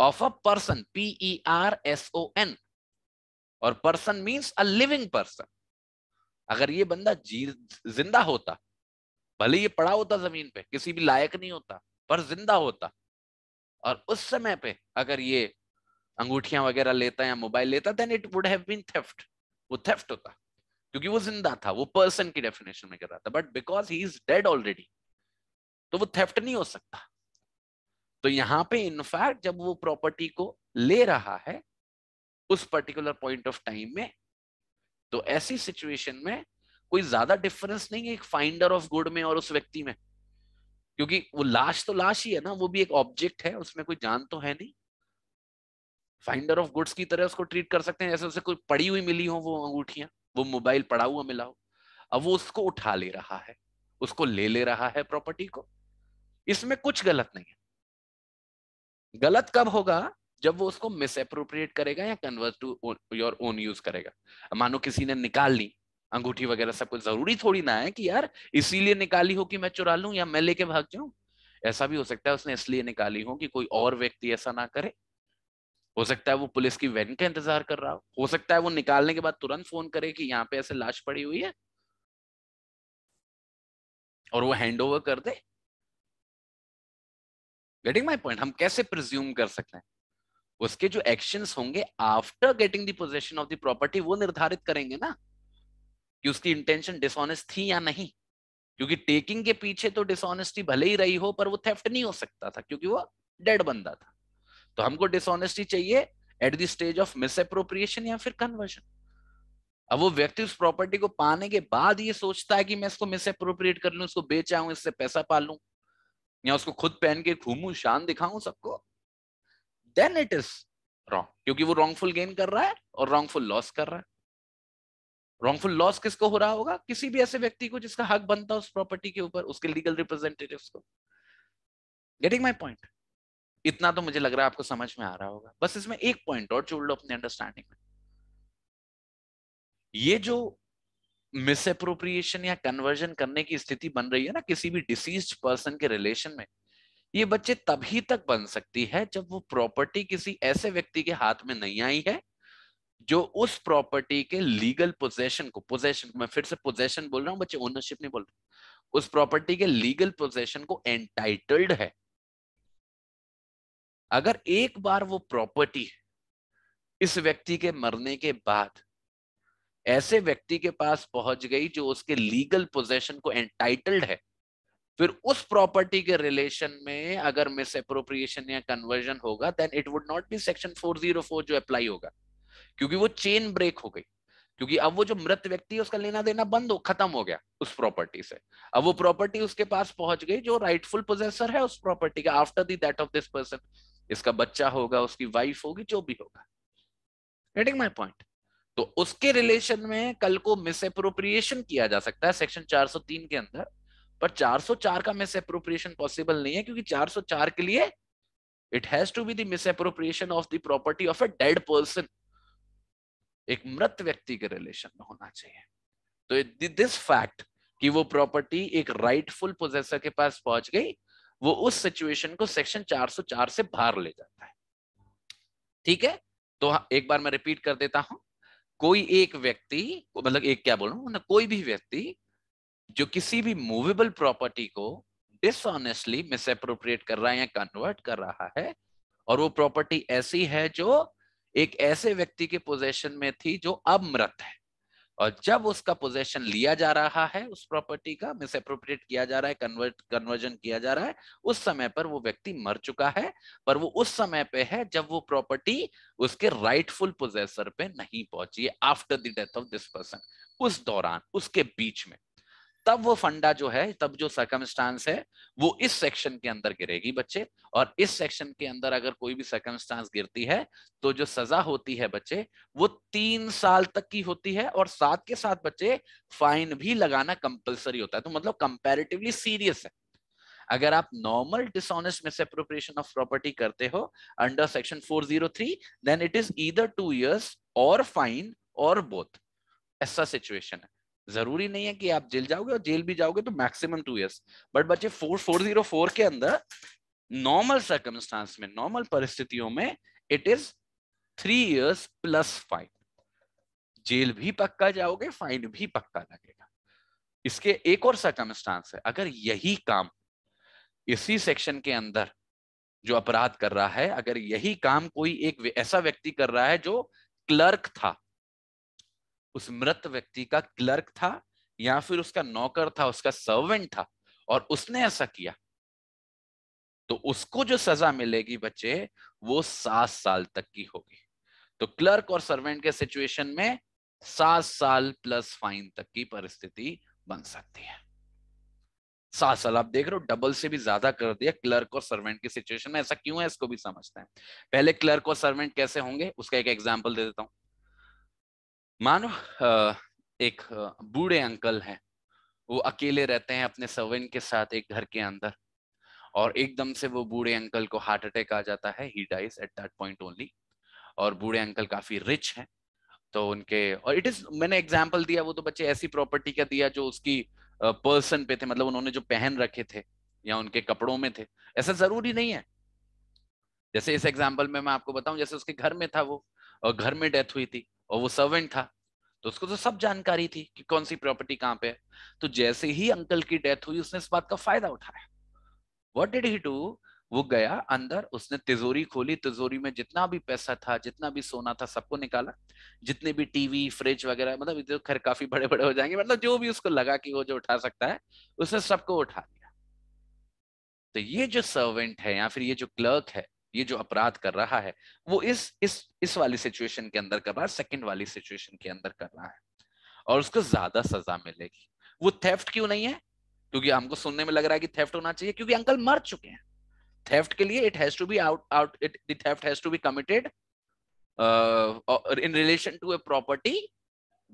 of a person P E R S O N person means a living person अगर ये बंदा जिंदा होता भले ये पड़ा होता जमीन पे किसी भी लायक नहीं होता पर जिंदा होता और उस समय पे अगर ये अंगूठियां वगैरह लेता या मोबाइल लेता then it would have been theft वो थेफ्ट होता क्योंकि वो जिंदा था वो पर्सन की डेफिनेशन में कर रहा था but because he is dead already तो वो थेफ्ट नहीं हो सकता तो यहां पे इनफैक्ट जब वो प्रॉपर्टी को ले रहा है उस पर्टिकुलर पॉइंट ऑफ टाइम में तो ऐसी सिचुएशन में कोई ज्यादा डिफरेंस नहीं है एक फाइंडर ऑफ गुड में और उस व्यक्ति में क्योंकि वो लाश तो लाश ही है ना वो भी एक ऑब्जेक्ट है उसमें कोई जान तो है नहीं फाइंडर ऑफ गुड्स की तरह उसको ट्रीट कर सकते हैं जैसे उसे कोई पड़ी हुई मिली हो वो अंगूठियां वो मोबाइल पड़ा हुआ मिला हो अब वो उसको उठा ले रहा है उसको ले ले रहा है प्रॉपर्टी को इसमें कुछ गलत नहीं है गलत कब होगा जब वो उसको मिस अप्रोप्रिएट करेगा या convert to your own use करेगा मानो किसी ने निकाल ली अंगूठी वगैरह सब कुछ जरूरी थोड़ी ना है कि यार इसीलिए निकाली हो कि मैं चुरा लू या मैं लेके भाग जाऊं ऐसा भी हो सकता है उसने इसलिए निकाली हो कि कोई और व्यक्ति ऐसा ना करे हो सकता है वो पुलिस की वैन का इंतजार कर रहा हो हो सकता है वो निकालने के बाद तुरंत फोन करे कि यहाँ पे ऐसे लाश पड़ी हुई है और वो हैंड ओवर कर दे गेटिंग माई पॉइंट हम कैसे प्रिज्यूम कर सकते हैं उसके जो एक्शन होंगे after getting the possession of the property वो निर्धारित करेंगे ना कि उसकी इंटेंशन डिसऑनेस्ट थी या नहीं क्योंकि टेकिंग के पीछे तो डिसऑनेस्टी भले ही रही हो पर वो थेफ्ट नहीं हो सकता था क्योंकि वो डेड बंदा था तो हमको डिसऑनेस्टी चाहिए at the stage of misappropriation या फिर कन्वर्जन अब वो व्यक्ति उस प्रॉपर्टी को पाने के बाद ये सोचता है कि मैं इसको मिस अप्रोप्रिएट कर लू इसको बेच इससे पैसा पा लू या उसको खुद पहन के घूमू शान दिखाऊं सबको देन इट इज रॉन्ग क्योंकि वो रॉन्गफुल गेन कर रहा है और रॉन्गफुल लॉस कर रहा है रॉन्गफुल लॉस किसको हो रहा होगा किसी भी ऐसे व्यक्ति को जिसका हक बनता है उस प्रॉपर्टी के ऊपर उसके लीगल रिप्रेजेंटेटिव को गेटिंग माई पॉइंट इतना तो मुझे लग रहा है आपको समझ में आ रहा होगा बस इसमें एक पॉइंट और जोड़ लो अपने अंडरस्टैंडिंग में ये जो मिस अप्रोप्रिएशन या कन्वर्जन करने की स्थिति बन रही है ना किसी भी डिसीज पर्सन के रिलेशन में ये बच्चे तभी तक बन सकती है जब वो प्रॉपर्टी किसी ऐसे व्यक्ति के हाथ में नहीं आई है जो उस प्रॉपर्टी के लीगल पोजेशन को पोजेशन मैं फिर से पोजेशन बोल रहा हूँ बच्चे ओनरशिप नहीं बोल रहा उस प्रॉपर्टी के लीगल पोजेशन को एंटाइटल्ड है अगर एक बार वो प्रॉपर्टी इस व्यक्ति के मरने के बाद ऐसे व्यक्ति के पास पहुंच गई जो उसके लीगल पोजेशन को एंटाइटल्ड है फिर उस प्रॉपर्टी के रिलेशन में अगर मिस अप्रोप्रिएशन या कन्वर्जन होगा then it would not be section 404 जो अप्लाई होगा क्योंकि वो चेन ब्रेक हो गई क्योंकि अब वो जो मृत व्यक्ति है उसका लेना देना बंद हो खत्म हो गया उस प्रॉपर्टी से अब वो प्रॉपर्टी उसके पास पहुंच गई जो राइटफुल पोजेसर है उस प्रॉपर्टी का after the death of this person इसका बच्चा होगा उसकी वाइफ होगी जो भी होगा गेटिंग माई पॉइंट तो उसके रिलेशन में कल को मिस अप्रोप्रिएशन किया जा सकता है सेक्शन 403 के अंदर पर 404 का मिस अप्रोप्रिएशन पॉसिबल नहीं है क्योंकि 404 के लिए it has to be this appropriation of the property of a dead person एक मृत व्यक्ति के रिलेशन में होना चाहिए तो दिस फैक्ट कि वो प्रॉपर्टी एक राइटफुल पोजेसर के पास पहुंच गई वो उस सिचुएशन को सेक्शन 404 से बाहर ले जाता है ठीक है तो हाँ, एक बार मैं रिपीट कर देता हूं कोई एक व्यक्ति मतलब एक क्या बोलू मतलब कोई भी व्यक्ति जो किसी भी मूवेबल प्रॉपर्टी को डिसऑनेस्टली मिसअप्रोप्रिएट कर रहा है या कन्वर्ट कर रहा है और वो प्रॉपर्टी ऐसी है जो एक ऐसे व्यक्ति के पोजेशन में थी जो अब मृत है और जब उसका पोजेशन लिया जा रहा है उस प्रॉपर्टी का अप्रोप्रिएट किया जा रहा है कन्वर्ट कन्वर्जन किया जा रहा है उस समय पर वो व्यक्ति मर चुका है पर वो उस समय पे है जब वो प्रॉपर्टी उसके राइटफुल पोजेसर पे नहीं पहुंची after the death of this person उस दौरान उसके बीच में तब वो फंडा जो है तब जो सर्कमस्टांस है वो इस सेक्शन के अंदर गिरेगी बच्चे और इस सेक्शन के अंदर अगर कोई भी सर्कमस्टांस गिरती है तो जो सजा होती है बच्चे वो तीन साल तक की होती है और साथ के साथ बच्चे फाइन भी लगाना कंपलसरी होता है तो मतलब कंपेरेटिवली सीरियस है अगर आप normal dishonest misappropriation of property करते हो under section 403 then it is either two years और फाइन और बोथ ऐसा सिचुएशन है जरूरी नहीं है कि आप जेल जाओगे और जेल भी जाओगे तो मैक्सिमम टू ईयर्स बट बच्चे फोर फोर जीरो फोर के अंदर नॉर्मल सर्कमस्टांस में नॉर्मल परिस्थितियों में it is three years plus fine jail भी पक्का जाओगे फाइन भी पक्का लगेगा इसके एक और सर्कमस्टांस है अगर यही काम इसी सेक्शन के अंदर जो अपराध कर रहा है अगर यही काम कोई एक ऐसा व्यक्ति कर रहा है जो क्लर्क था उस मृत व्यक्ति का क्लर्क था या फिर उसका नौकर था उसका सर्वेंट था और उसने ऐसा किया तो उसको जो सजा मिलेगी बच्चे वो सात साल तक की होगी तो क्लर्क और सर्वेंट के सिचुएशन में सात साल प्लस फाइन तक की परिस्थिति बन सकती है सात साल आप देख रहे हो डबल से भी ज्यादा कर दिया क्लर्क और सर्वेंट की सिचुएशन में ऐसा क्यों है इसको भी समझते हैं पहले क्लर्क और सर्वेंट कैसे होंगे उसका एक एग्जाम्पल दे देता हूं मानो एक बूढ़े अंकल हैं वो अकेले रहते हैं अपने सर्वेंट के साथ एक घर के अंदर और एकदम से वो बूढ़े अंकल को हार्ट अटैक आ जाता है he dies at that point only और बूढ़े अंकल काफी रिच हैं तो उनके और इट इज मैंने एग्जाम्पल दिया वो तो बच्चे ऐसी प्रॉपर्टी का दिया जो उसकी पर्सन पे थे मतलब उन्होंने जो पहन रखे थे या उनके कपड़ों में थे ऐसा जरूरी नहीं है जैसे इस एग्जाम्पल में मैं आपको बताऊं जैसे उसके घर में था वो और घर में डेथ हुई थी और वो सर्वेंट था तो उसको तो सब जानकारी थी कि कौन सी प्रॉपर्टी कहाँ पे है तो जैसे ही अंकल की डेथ हुई उसने इस बात का फायदा उठाया वट डिड ही डू वो गया अंदर उसने तिजोरी खोली तिजोरी में जितना भी पैसा था जितना भी सोना था सबको निकाला जितने भी टीवी फ्रिज वगैरह मतलब जो खैर काफी बड़े बड़े हो जाएंगे मतलब जो भी उसको लगा कि वो जो उठा सकता है उसने सबको उठा लिया तो ये जो सर्वेंट है या फिर ये जो क्लर्क है ये जो अपराध कर रहा है वो इस इस इस वाली सिचुएशन के अंदर कर रहा है सेकंड वाली सिचुएशन के अंदर कर रहा है और उसको ज्यादा सजा मिलेगी वो थेफ्ट क्यों नहीं है क्योंकि हमको सुनने में लग रहा है कि थेफ्ट होना चाहिए क्योंकि अंकल मर चुके हैं थेफ्ट के लिए it has to be out out it the theft has to be committed in relation to a property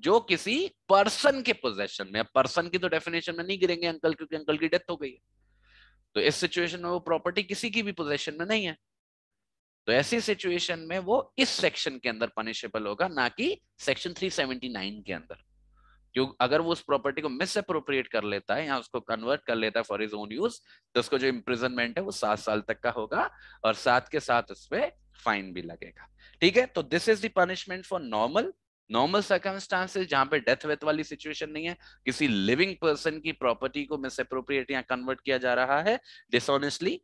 जो किसी पर्सन के पोजेशन में पर्सन की तो डेफिनेशन में नहीं गिरेंगे अंकल क्योंकि अंकल की डेथ हो गई है तो इस सिचुएशन में वो प्रॉपर्टी किसी की भी पोजेशन में नहीं है तो ऐसी सिचुएशन में वो इस सेक्शन के अंदर पनिशेबल होगा ना कि सेक्शन 379 के अंदर क्योंकि अगर वो उस प्रॉपर्टी को मिस अप्रोप्रिएट कर लेता है या उसको कन्वर्ट कर लेता है फॉर इज ओन यूज तो उसको जो इम्प्रिजनमेंट है वो सात साल तक का होगा और साथ के साथ उसपे फाइन भी लगेगा ठीक है तो this is punishment for normal normal circumstances जहां पे डेथ वेथ वाली सिचुएशन नहीं है किसी लिविंग पर्सन की प्रॉपर्टी को मिस अप्रोप्रिएट या कन्वर्ट किया जा रहा है डिसऑनेस्टली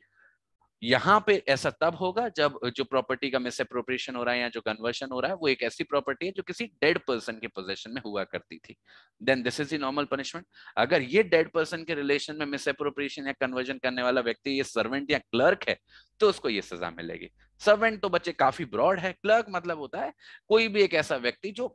यहाँ पे ऐसा तब होगा जब जो प्रॉपर्टी का मिस हो रहा है या जो कन्वर्शन हो रहा है वो एक ऐसी प्रॉपर्टी है जो किसी डेड पर्सन के पोजेशन में हुआ करती थी then this is normal punishment अगर ये डेड पर्सन के रिलेशन में मिस या कन्वर्जन करने वाला व्यक्ति ये सर्वेंट या क्लर्क है तो उसको ये सजा मिलेगी सर्वेंट तो बच्चे काफी ब्रॉड है क्लर्क मतलब होता है कोई भी एक ऐसा व्यक्ति जो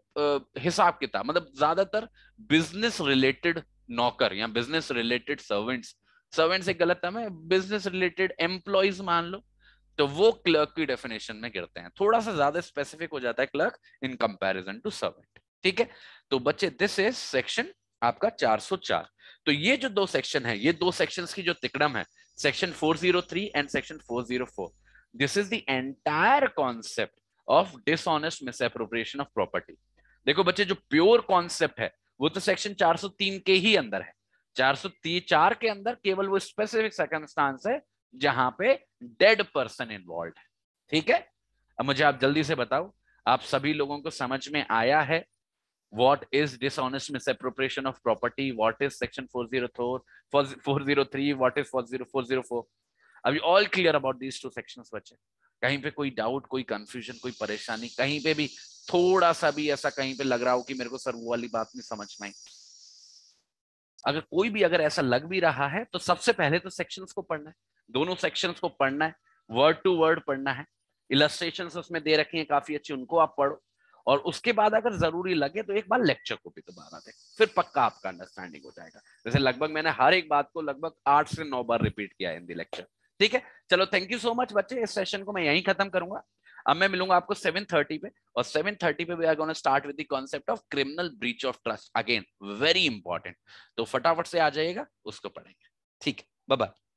हिसाब किताब मतलब ज्यादातर बिजनेस रिलेटेड नौकर या बिजनेस रिलेटेड सर्वेंट्स सर्वेंट से गलत टर्म बिजनेस रिलेटेड एम्प्लॉयज मान लो तो वो क्लर्क की डेफिनेशन में गिरते हैं थोड़ा सा ज्यादा स्पेसिफिक हो जाता है clerk in comparison to servant ठीक है तो बच्चे दिस इज सेक्शन आपका 404 तो ये जो दो सेक्शन है ये दो सेक्शंस की जो तिकड़म है section 403 and section 404 this is the entire concept of dishonest misappropriation of property देखो बच्चे जो प्योर कॉन्सेप्ट है वो तो सेक्शन 403 के ही अंदर है चार सौ चार के अंदर केवल वो स्पेसिफिक सर्कमस्टांस है जहां पे डेड पर्सन इन्वॉल्व है ठीक है अब मुझे आप जल्दी से बताओ आप सभी लोगों को समझ में आया है what is of property is section four zero four four zero three what is four zero four zero four अभी all clear about these two section बच्चे कहीं पे कोई डाउट कोई कंफ्यूजन कोई परेशानी कहीं पे भी थोड़ा सा भी ऐसा कहीं पे लग रहा हो कि मेरे को सर वो वाली बात नहीं समझ में आई अगर कोई भी अगर ऐसा लग भी रहा है तो सबसे पहले तो सेक्शंस को पढ़ना है दोनों सेक्शंस को पढ़ना है वर्ड टू वर्ड पढ़ना है इलस्ट्रेशन उसमें दे रखे हैं काफी अच्छी उनको आप पढ़ो और उसके बाद अगर जरूरी लगे तो एक बार लेक्चर को भी दोबारा दे फिर पक्का आपका अंडरस्टैंडिंग हो जाएगा जैसे लगभग मैंने हर एक बात को लगभग आठ से नौ बार रिपीट किया है हिंदी लेक्चर ठीक है चलो थैंक यू सो मच बच्चे इस सेशन को मैं यहीं खत्म करूंगा अब मैं मिलूंगा आपको 7:30 पे और 7:30 पे we are gonna start with the concept of criminal breach of trust again very important तो फटाफट से आ जाइएगा उसको पढ़ेंगे ठीक बाय